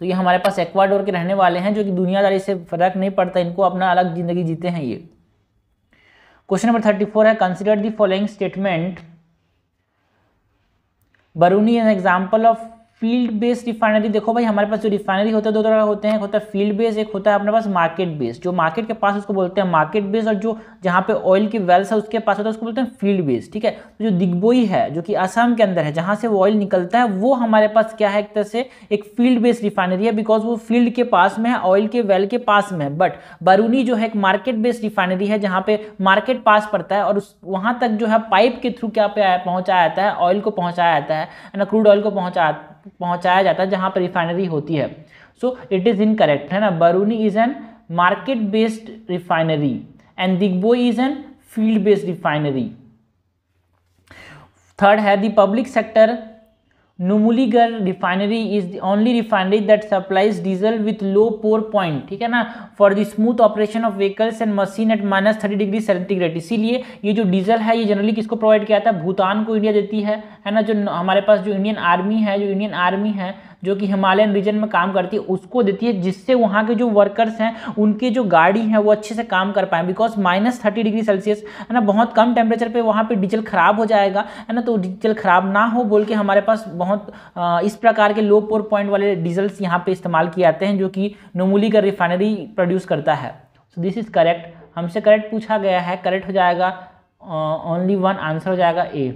तो ये हमारे पास एक्वाडोर के रहने वाले हैं जो कि दुनियादारी से फर्क नहीं पड़ता इनको अपना अलग ज़िंदगी जीते हैं ये क्वेश्चन नंबर थर्टी फोर है consider the following statement Barauni an example of field based refinery देखो भाई हमारे पास जो रिफाइनरी होता है दो तरह होते हैं एक होता है फील्ड बेस एक होता है अपने पास मार्केट बेस जो मार्केट के पास उसको बोलते हैं मार्केट बेस और जो जहाँ पे ऑयल की वेल्स है उसके पास होता है उसको बोलते हैं फील्ड बेस ठीक है तो जो दिग्बोई है जो कि आसाम के अंदर है जहाँ से वो ऑयल निकलता है वो हमारे पास क्या है एक तरह से एक फील्ड बेस्ड रिफाइनरी है बिकॉज वो फील्ड के पास में है ऑयल के वेल के पास में है बट बरूनी जो है एक मार्केट बेस्ड रिफाइनरी है जहाँ पे मार्केट पास पड़ता है और उस वहाँ तक जो है पाइप के थ्रू क्या पे पहुँचाया जाता है ऑयल को पहुँचाया जाता है ना क्रूड ऑयल को पहुँचा पहुंचाया जाता है जहां पर रिफाइनरी होती है सो इट इज़ इनकरेक्ट है ना Barauni is an market based refinery and Digboi is an field based refinery third है the public sector Numaligarh refinery is the only refinery that supplies diesel with low pour point ठीक है ना for the smooth operation of vehicles and machine at minus thirty degree centigrade इसीलिए ये जो diesel है ये generally किसको प्रोवाइड किया जाता है भूटान को इंडिया देती है है ना जो हमारे पास जो इंडियन आर्मी है जो इंडियन आर्मी है जो कि हिमालयन रीजन में काम करती है उसको देती है जिससे वहाँ के जो वर्कर्स हैं उनकी जो गाड़ी है वो अच्छे से काम कर पाए because minus thirty degree Celsius है ना बहुत कम टेम्परेचर पर वहाँ पर डीजल ख़राब हो जाएगा है ना तो डीजल ख़राब ना हो बोल के हमारे पास बहुत इस प्रकार के लो पोर पॉइंट वाले डीजल्स यहाँ पर इस्तेमाल किए जाते हैं जो कि नमूली का रिफाइनरी प्रोड्यूस करता है सो दिस इज़ करेक्ट हमसे करेक्ट पूछा गया है करेक्ट हो जाएगा ओनली वन आंसर हो जाएगा A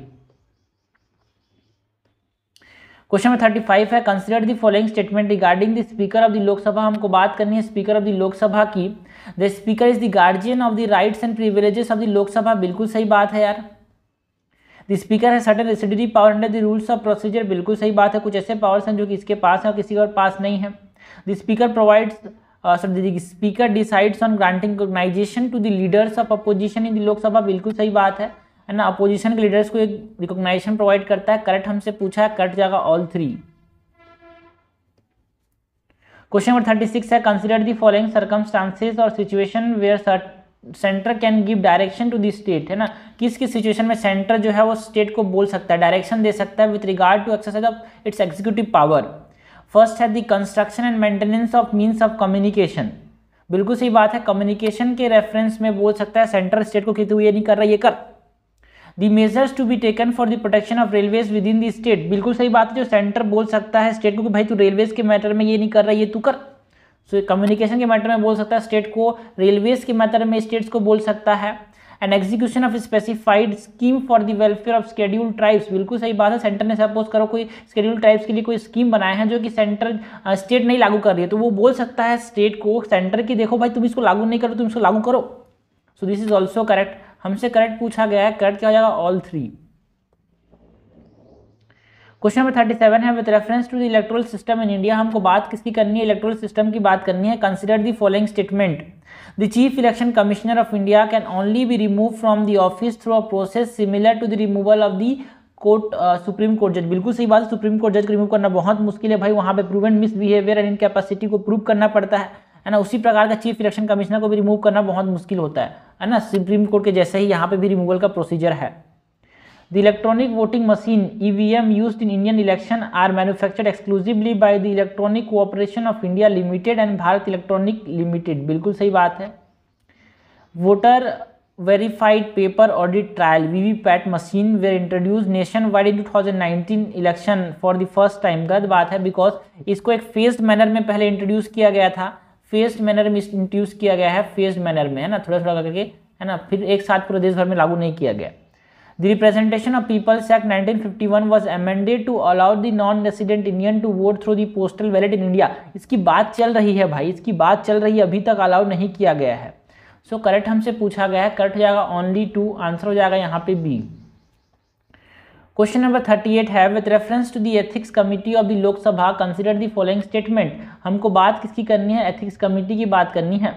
question number thirty five है consider the following statement regarding the speaker of the Lok Sabha हमको बात करनी है स्पीकर ऑफ द लोकसभा की the speaker is the guardian of the rights and privileges of the Lok Sabha बिल्कुल सही बात है यार द स्पीकर है certain residuary power under the rules of procedure बिल्कुल सही बात है कुछ ऐसे पावर्स हैं जो कि इसके पास हैं और किसी और पास नहीं है the speaker provides sorry speaker decides on granting recognition to the leaders of opposition in the Lok Sabha बिल्कुल सही बात है है ना अपोजिशन के लीडर्स को एक रिकॉग्नाइजेशन प्रोवाइड करता है करेक्ट हमसे पूछा है कट जाएगा all three question number thirty six है कंसिडर दी फॉलोइंग सर्कमस्टांसिस और situation where centre can give direction to the state है ना किस किस सिचुएशन में सेंटर जो है वो स्टेट को बोल सकता है डायरेक्शन दे सकता है with regard to exercise of its executive power first है the construction and maintenance of means of communication बिल्कुल सही बात है कम्युनिकेशन के रेफरेंस में बोल सकता है सेंटर स्टेट को कितु ये नहीं कर रहा ये कर the measures to be taken for the protection of railways within the state बिल्कुल सही बात है जो सेंटर बोल सकता है स्टेट को कि भाई तू रेलवेज के मैटर में ये नहीं कर रहा ये तू कर सो so, कम्युनिकेशन के मैटर में बोल सकता है स्टेट को रेलवेज के मैटर में स्टेट्स को बोल सकता है and execution of specified scheme for the welfare of scheduled tribes बिल्कुल सही बात है सेंटर ने सपोज करो कोई स्केड्यूल ट्राइब्स के लिए कोई स्कीम बनाया है जो कि सेंटर स्टेट नहीं लागू कर रही है तो वो बोल सकता है स्टेट को सेंटर की देखो भाई तुम इसको लागू नहीं करो तुम इसको लागू करो so this is also correct हमसे करेक्ट पूछा गया है करेक्ट क्या हो जाएगा all three question number thirty seven है with reference to the electoral system in India हमको बात किसकी करनी है इलेक्ट्रोल सिस्टम की बात करनी है consider the following statement the chief election commissioner of India can only be remove from the office through a process similar to the removal of the court supreme court जज बिल्कुल सही बात supreme court जज को remove करना बहुत मुश्किल है भाई वहाँ पे प्रूव मिसबिहेवियर एंड इनकेपेसिटी को प्रूव करना पड़ता है है ना उसी प्रकार का चीफ इलेक्शन कमिश्नर को भी रिमूव करना बहुत मुश्किल होता है है ना सुप्रीम कोर्ट के जैसे ही यहाँ पे भी रिमूवल का प्रोसीजर है the electronic voting machine EVM used in Indian election are manufactured exclusively by the electronic cooperation of India limited and Bharat electronic limited बिल्कुल सही बात है voter verified paper audit trial VVPAT machine were introduce nationwide in nineteen election for the first time गलत बात है because इसको एक faced manner में पहले इंट्रोड्यूस किया गया था फेस्ड मैनर में इंट्रोड्यूस किया गया है फेस्ड मैनर में है ना थोड़ा थोड़ा करके है ना फिर एक साथ पूरे देश भर में लागू नहीं किया गया the representation of people's act 1951 was amended to allow the non resident Indian to vote through the postal ballot in India इसकी बात चल रही है भाई इसकी बात चल रही है अभी तक अलाउ नहीं किया गया है सो so, करेक्ट हमसे पूछा गया है करेक्ट हो जाएगा ओनली टू आंसर हो जाएगा यहाँ पे B question number thirty eight है with reference to the ethics committee of the Lok Sabha consider the following statement हमको बात किसकी करनी है एथिक्स कमिटी की बात करनी है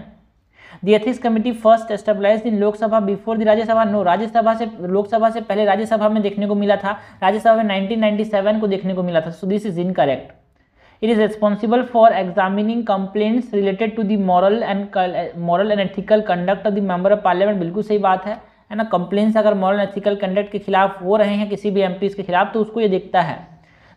the ethics committee first establish in Lok Sabha before the Rajya Sabha no Rajya Sabha से लोकसभा से पहले राज्यसभा में देखने को मिला था राज्यसभा में नाइनटीन नाइनटी सेवन को देखने को मिला था so this is incorrect it is responsible for examining complaints related to the moral and moral and ethical conduct of the member of parliament बिल्कुल सही बात है है ना कंप्लेन्स अगर मॉरल एथिकल कैंडिडेट के खिलाफ हो रहे हैं किसी भी एम के खिलाफ तो उसको ये देखता है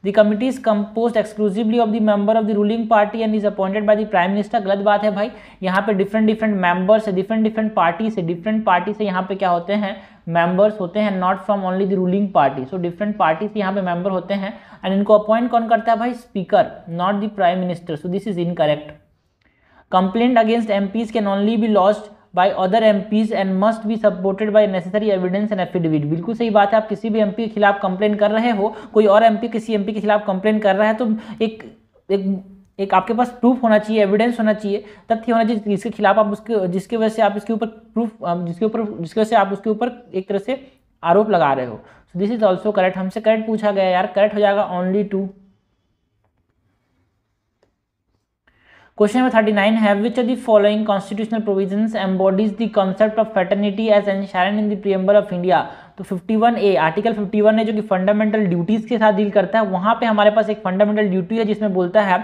the committee is compose exclusively of the member of the ruling party and is appointed by the prime minister गलत बात है भाई यहाँ पे डिफरेंट डिफरेंट मेंबर्स है डिफरेंट डिफरेंट पार्टी से डिफरेंट पार्टी से यहाँ पे क्या होते हैं मेंबर्स होते हैं not from only the ruling party so different party से यहाँ पे मेंबर होते हैं एंड इनको अपॉइंट कौन करता है भाई speaker not the prime minister so this is incorrect complaint against M can only be lost by other MPs and must be supported by necessary evidence and affidavit बिल्कुल सही बात है आप किसी भी एमपी के खिलाफ कंप्लेन कर रहे हो कोई और पी किसी पी के खिलाफ कंप्लेन कर रहा है तो एक एक एक आपके पास प्रूफ होना चाहिए एविडेंस होना चाहिए तथ्य होना चाहिए जिसके खिलाफ आप उसके जिसके वजह से आप इसके ऊपर प्रूफ जिसके ऊपर जिसकी वजह से आप उसके ऊपर एक तरह से आरोप लगा रहे हो दिस इज ऑल्सो करेक्ट हमसे करेक्ट पूछा गया यार करेक्ट हो जाएगा only two question number thirty nine have which are following constitutional provision embodies the concept of fraternity as enshrined in the preamble of India तो fifty one A article fifty one है जो कि fundamental duties के साथ deal करता है वहाँ पे हमारे पास एक फंडामेंटल ड्यूटी है जिसमें बोलता है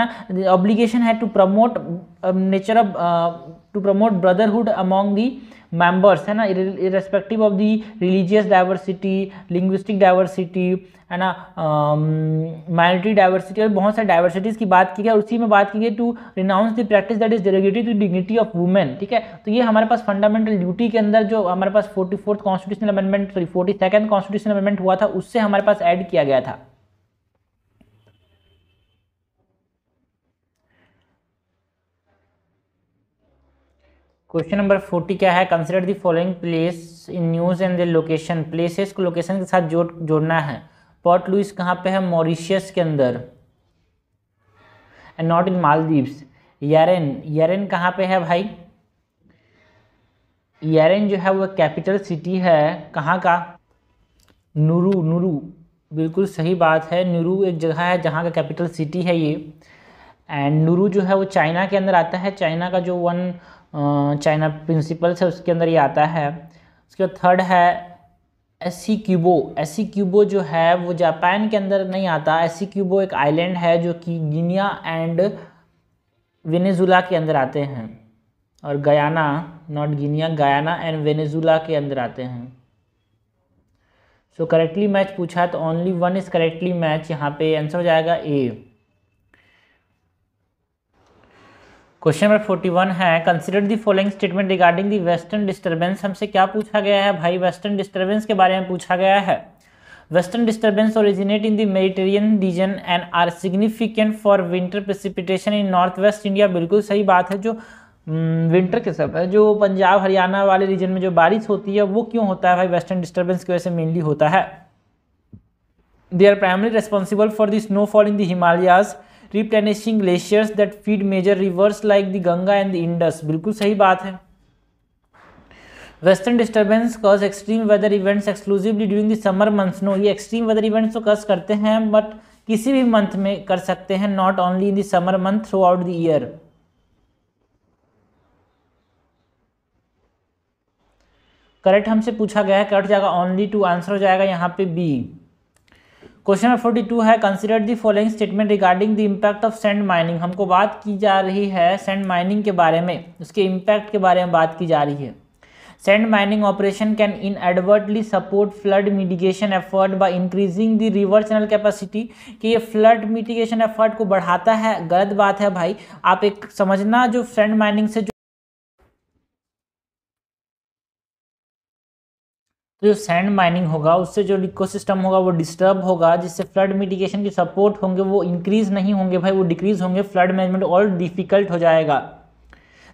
ना ऑब्लीगेशन है to promote nature of to promote brotherhood among the members है ना irrespective of the religious diversity linguistic diversity है ना माइनॉरिटी um, डाइवर्सिटी और बहुत सारे डाइवर्सिटीज़ की बात की गई और उसी में बात की गई to renounce the practice that is derogatory to dignity of women ठीक है तो ये हमारे पास फंडामेंटल ड्यूटी के अंदर जो हमारे पास forty fourth constitutional amendment sorry forty second constitutional amendment हुआ था उससे हमारे पास ऐड किया गया था क्वेश्चन नंबर फोर्टी क्या है consider the following place in news and the location places को लोकेशन के साथ जोड़ जोड़ना है पोर्ट लुइस कहाँ पे है मॉरिशियस के अंदर and not in Maldives Yaren Yaren कहाँ पे है भाई यारेन जो है वो कैपिटल सिटी है कहाँ का नूरू नूरू बिल्कुल सही बात है नूरू एक जगह है जहाँ का कैपिटल सिटी है ये एंड नूरू जो है वो चाइना के अंदर आता है चाइना का जो वन चाइना प्रिंसिपल्स है उसके अंदर ये आता है उसके बाद थर्ड है एसी क्यूबो एसी क्यूबो जो है वो जापान के अंदर नहीं आता एसी क्यूबो एक आइलैंड है जो कि गिनिया एंड वेनेजुला के अंदर आते हैं और Guyana not Guinea Guyana and Venezuela के अंदर आते हैं सो करेक्टली मैच पूछा तो only one is correctly match यहाँ पे आंसर हो जाएगा A question number forty one है consider the following statement regarding the western disturbance हमसे क्या पूछा गया है भाई वेस्टर्न डिस्टर्बेंस के बारे में पूछा गया है western disturbance originate in the Mediterranean region and are significant for winter precipitation in north west India बिल्कुल सही बात है जो विंटर हम्म, के समय जो पंजाब हरियाणा वाले रीजन में जो बारिश होती है वो क्यों होता है भाई वेस्टर्न डिस्टर्बेंस की वजह से मेनली होता है they are primary responsible for the snowfall in the Himalayas replenishing glaciers that feed major rivers like the Ganga and the Indus बिल्कुल सही बात है western disturbance cause extreme weather events exclusively during the summer months no ये extreme weather events तो कस करते हैं but किसी भी मंथ में कर सकते हैं not only in the summer month throughout the year correct हमसे पूछा गया है कट जाएगा ओनली टू आंसर हो जाएगा यहाँ पे B question number forty two है consider the following statement regarding the impact of sand mining हमको बात की जा रही है सेंड माइनिंग के बारे में उसके इम्पैक्ट के बारे में बात की जा रही है sand mining operation can inadvertently support flood mitigation effort by increasing the river channel capacity कि ये फ्लड मिटिगेशन एफर्ट को बढ़ाता है गलत बात है भाई आप एक समझना जो सेंड माइनिंग से तो जो सैंड माइनिंग होगा उससे जो इकोसिस्टम होगा वो डिस्टर्ब होगा जिससे फ्लड मिटिगेशन के सपोर्ट होंगे वो इंक्रीज़ नहीं होंगे भाई वो डिक्रीज़ होंगे फ्लड मैनेजमेंट और डिफ़िकल्ट हो जाएगा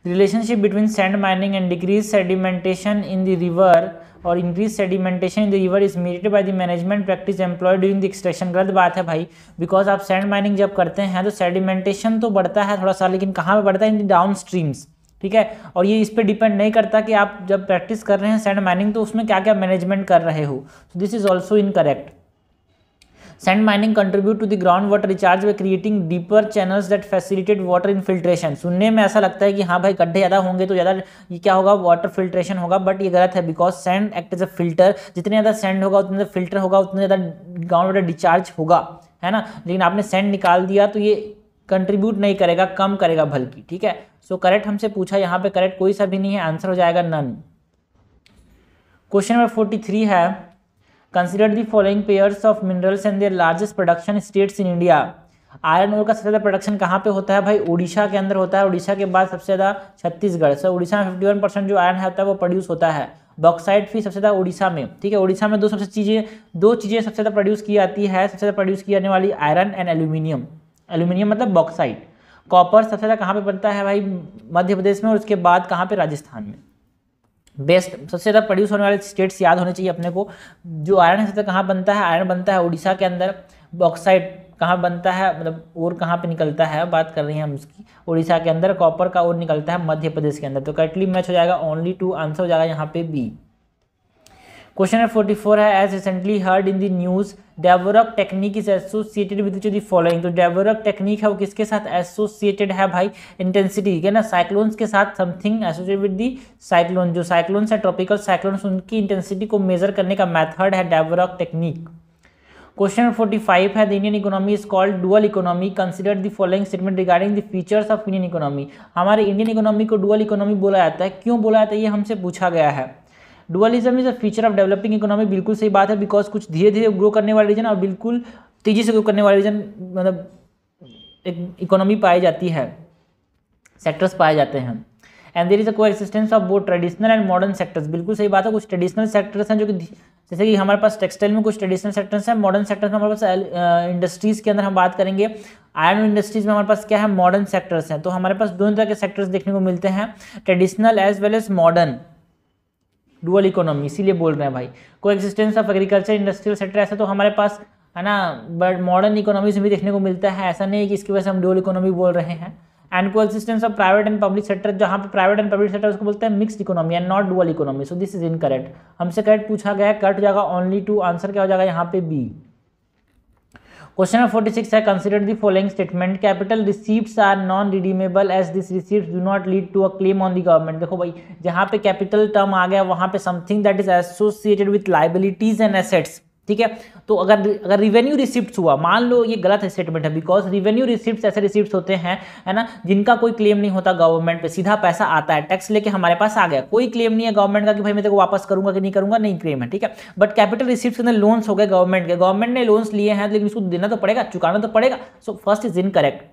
relationship between sand mining and decrease sedimentation in the river और increase sedimentation in the river is merited by the management practice employ during the extraction गलत बात है भाई बिकॉज आप सैंड माइनिंग जब करते हैं तो सेडिमेंटेशन तो बढ़ता है थोड़ा सा लेकिन कहाँ पर बढ़ता है इन द डाउन स्ट्रीम्स ठीक है और ये इस पर डिपेंड नहीं करता कि आप जब प्रैक्टिस कर रहे हैं सैंड माइनिंग तो उसमें क्या क्या मैनेजमेंट कर रहे हो so this is also in mining contribute to contribute ground water recharge recharge creating deeper channels channels facilitated water infiltration सुनने में ऐसा लगता है कि हाँ भाई गड्ढे ज़्यादा होंगे तो ज़्यादा ये क्या होगा वाटर फिल्ट्रेशन होगा बट ये गलत है because sand act as a filter जितने ज़्यादा सैंड होगा उतने ज़्यादा फिल्टर होगा उतने ज़्यादा ग्राउंड वाटर डिचार्ज होगा है ना लेकिन आपने सैंड निकाल दिया तो ये कंट्रीब्यूट नहीं करेगा कम करेगा भल्कि ठीक है सो so, करेक्ट हमसे पूछा यहाँ पे करेक्ट कोई सा भी नहीं है आंसर हो जाएगा none question number forty three है consider the following pairs of minerals and their largest production states in India iron ore का सबसे ज़्यादा प्रोडक्शन कहाँ पे होता है भाई उड़ीसा के अंदर होता है उड़ीसा के बाद सबसे ज़्यादा छत्तीसगढ़ सो उड़ीसा में फिफ्टी वन परसेंट जो आयरन होता है वो प्रोड्यूस होता है बॉक्साइड भी सबसे ज़्यादा उड़ीसा में ठीक है उड़ीसा में दो सबसे चीज़ें दो चीज़ें सबसे ज़्यादा प्रोड्यूस की जाती है सबसे ज़्यादा प्रोड्यूस की जाने वाली आयरन एंड एल्यूमिनियम एल्यूमिनियम मतलब बॉक्साइड कॉपर सबसे ज़्यादा कहाँ पे बनता है भाई मध्य प्रदेश में और उसके बाद कहाँ पे राजस्थान में बेस्ट सबसे ज़्यादा प्रोड्यूस होने वाले स्टेट्स याद होने चाहिए अपने को जो आयरन है सबसे कहाँ बनता है आयरन बनता है उड़ीसा के अंदर बॉक्साइड कहाँ बनता है मतलब और कहाँ पे निकलता है बात कर रहे हैं हम उसकी उड़ीसा के अंदर कॉपर का और निकलता है मध्य प्रदेश के अंदर तो करेक्टली मैच हो जाएगा ओनली टू आंसर हो जाएगा यहाँ पे B question number forty four है as recently heard in the news Dvorak technique is associated with to the following तो डेवरअप टेक्निक है वो किसके साथ एसोसिएटेड है भाई इंटेंसिटी ठीक है ना साइक्लोन्स के साथ something associated with the cyclone जो साइक्लोन्स है ट्रॉपिकल साइक्लोन्स उनकी इंटेंसिटी को मेजर करने का मैथड है Dvorak technique question number forty five है the Indian economy is called dual economy consider the following statement regarding the features of Indian economy हमारे Indian economy को dual economy बोला जाता है क्यों बोला जाता है ये हमसे पूछा गया है dualism is a feature of developing economy बिल्कुल सही बात है बिकॉज कुछ धीरे धीरे ग्रो करने वाले रीजन और बिल्कुल तेजी से ग्रो करने वाले रीजन मतलब एक इकोनॉमी पाई जाती है सेक्टर्स पाए जाते हैं and there is a coexistence of both traditional and modern sectors बिल्कुल सही बात है कुछ ट्रेडिशनल सेक्टर्स हैं जो कि जैसे कि हमारे पास टेक्सटाइल में कुछ ट्रेडिशनल सेक्टर्स हैं मॉडर्न सेक्टर्स में हमारे पास इंडस्ट्रीज़ के अंदर हम बात करेंगे आयरन इंडस्ट्रीज़ में हमारे पास क्या है मॉडर्न सेक्टर्स हैं तो हमारे पास दोनों तरह के सेक्टर्स देखने को मिलते हैं traditional as well as modern dual economy इसीलिए बोल रहे हैं भाई coexistence of agriculture industrial sector ऐसा तो हमारे पास है ना बट मॉडर्न इकोनॉमी से भी देखने को मिलता है ऐसा नहीं है कि इसकी वजह से हम डुअल इकोनॉमी बोल रहे हैं and coexistence of private and public sector जहाँ पे प्राइवेट एंड पब्लिक सेक्टर उसको बोलते हैं mix economy and not dual economy so this is in हमसे करेक्ट पूछा गया कट जाएगा ओनली टू आंसर क्या हो जाएगा यहाँ पे B question number forty six है consider the following statement capital receipt are non redeemable as this receipt do not lead to a claim on the government देखो भाई जहाँ पे कैपिटल टर्म आ गया वहाँ पे something that is associated with liabilities and assets ठीक है तो अगर अगर रिवेन्यू रिसिप्ट हुआ मान लो ये गलत स्टेटमेंट है बिकॉज रिवेन्यू रिसिप्ट ऐसे रिसिप्ट होते हैं है ना जिनका कोई क्लेम नहीं होता गवर्नमेंट पे सीधा पैसा आता है टैक्स लेके हमारे पास आ गया कोई क्लेम नहीं है गवर्नमेंट का कि भाई मैं तेरे वापस करूंगा कि नहीं करूंगा नहीं क्लेम है ठीक है बट कैपिटल रिसिप्ट अंदर लोन्स हो गए गवर्नमेंट के गवर्नमेंट ने लोन्स लिए हैं लेकिन उसको देना तो पड़ेगा चुकाना तो पड़ेगा so first is incorrect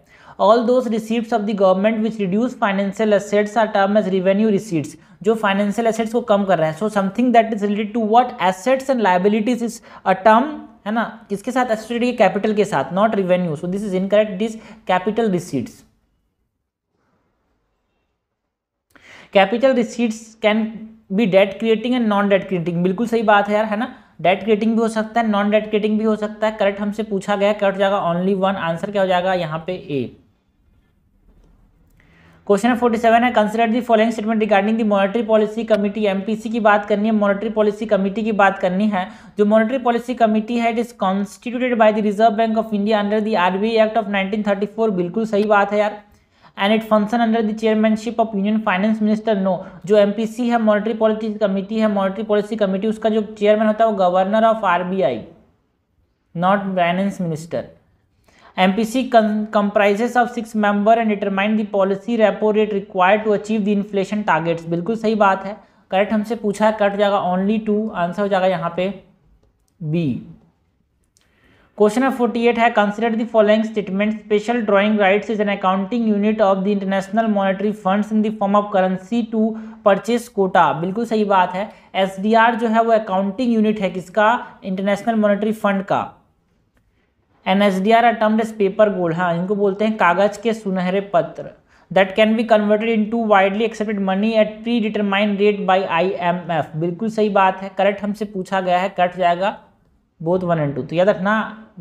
all those receipts of the government which reduce financial assets are term as revenue receipts जो फाइनेंशियल एसेट्स को कम कर रहे हैं सो something that is related to what assets and liabilities is a term है ना किसके साथ एसोसिएटेड कैपिटल के साथ not revenue so this is incorrect this capital receipts capital receipts can be debt creating and non date creating बिल्कुल सही बात है यार है ना डेट क्रिएटिंग भी हो सकता है नॉन डेट क्रिएटिंग भी हो सकता है करेक्ट हमसे पूछा गया करेक्ट जाएगा ओनली वन आंसर क्या हो जाएगा यहाँ पे ए क्वेश्चन फोर्टी सेवन है consider the following statement regarding the monetary policy committee MPC की बात करनी है मॉनेटरी पॉलिसी कमेटी की बात करनी है जो मॉनेटरी पॉलिसी कमेटी है it is constituted by the reserve bank of India under the RBI act of 1934 बिल्कुल सही बात है यार and it function under the chairmanship of union finance minister no जो सी है मॉनेटरी पॉलिसी कमेटी है मॉनेटरी पॉलिसी कमेटी उसका जो चेयरमैन होता है वो governor of RBI not finance minister सी comprises of six member and determine the policy repo rate required to achieve the inflation targets बिल्कुल सही बात है करेक्ट हमसे पूछा है कट जाएगा ओनली टू आंसर हो जाएगा यहाँ पे B question number forty eight है consider the following statement special drawing rights is an accounting unit of the international monetary funds in the form of currency to purchase quota बिल्कुल सही बात है SDR जो है वो अकाउंटिंग यूनिट है किसका इंटरनेशनल मॉनेटरी फंड का an S D R are paper gold हाँ इनको बोलते हैं कागज के सुनहरे पत्र that can be converted into widely accepted money at predetermined rate by I M F बिल्कुल सही बात है करेक्ट हमसे पूछा गया है कट जाएगा बोथ वन एंड टू तो याद रखना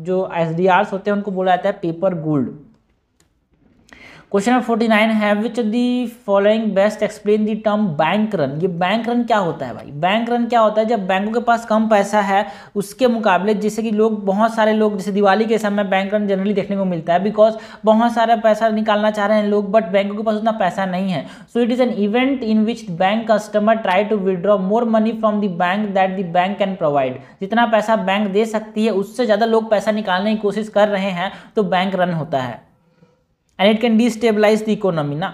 जो एस डी आरस होते हैं उनको बोला जाता है paper gold question number forty nine है which the following best explain the term bank run ये बैंक रन क्या होता है भाई बैंक रन क्या होता है जब बैंकों के पास कम पैसा है उसके मुकाबले जैसे कि लोग बहुत सारे लोग जैसे दिवाली के समय बैंक रन जनरली देखने को मिलता है बिकॉज बहुत सारा पैसा निकालना चाह रहे हैं लोग बट बैंकों के पास उतना पैसा नहीं है so it is an event in which bank customer try to withdraw more money from the bank that the bank can provide जितना पैसा बैंक दे सकती है उससे ज़्यादा लोग पैसा निकालने की कोशिश कर रहे हैं तो बैंक रन होता है and it can destabilize the economy ना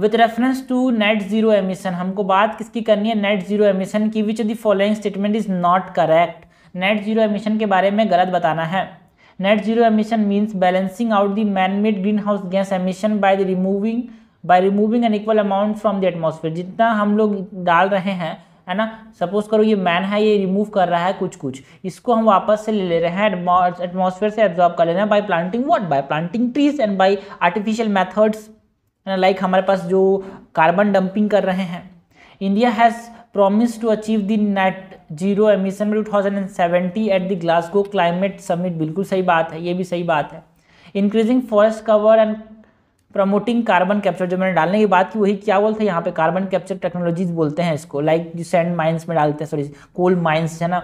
with reference to net zero emission हमको बात किसकी करनी है नेट जीरो एमिशन की which the following statement is not correct net zero emission के बारे में गलत बताना है net zero emission means balancing out the man made green house gas emission by the removing by removing an equal amount from the atmosphere जितना हम लोग डाल रहे हैं है ना सपोज करो ये मैन है ये रिमूव कर रहा है कुछ कुछ इसको हम वापस से ले ले रहे हैं एटमोसफेयर से एब्जॉर्ब कर ले रहे हैं by planting what by planting trees and by artificial methods है ना लाइक हमारे पास जो कार्बन डंपिंग कर रहे हैं India has achieve the net zero emission two thousand and seventy at the Glasgow climate summit बिल्कुल सही बात है ये भी सही बात है increasing forest cover and promoting carbon capture जो मैंने डालने की बात की वही क्या बोलते हैं यहाँ पे कार्बन कैप्चर टेक्नोलॉजीज बोलते हैं इसको लाइक जो सैंड माइंस में डालते हैं सॉरी कोल माइंस है ना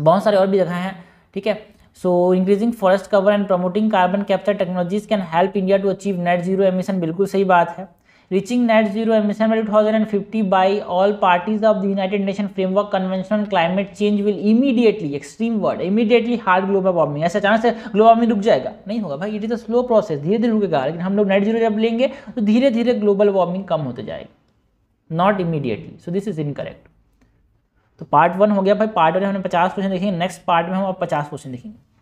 बहुत सारे और भी जगह हैं ठीक है so increasing forest cover and promoting carbon capture technologies can help India to achieve net zero emission बिल्कुल सही बात है reaching reaching net zero emission by 2050 by all parties of the United Nations Framework Convention on climate change will immediately extreme word immediately hard global warming ऐसे अचानक से global warming रुक जाएगा नहीं होगा भाई it is a slow process धीरे धीरे रुकेगा लेकिन हम लोग नेट जीरो जब लेंगे तो धीरे धीरे ग्लोबल वार्मिंग कम होते जाएगी not immediately so this is incorrect तो पार्ट वन हो गया भाई पार्ट वन हमने पचास क्वेश्चन देखेंगे नेक्स्ट पार्ट में हम अब पचास क्वेश्चन देखेंगे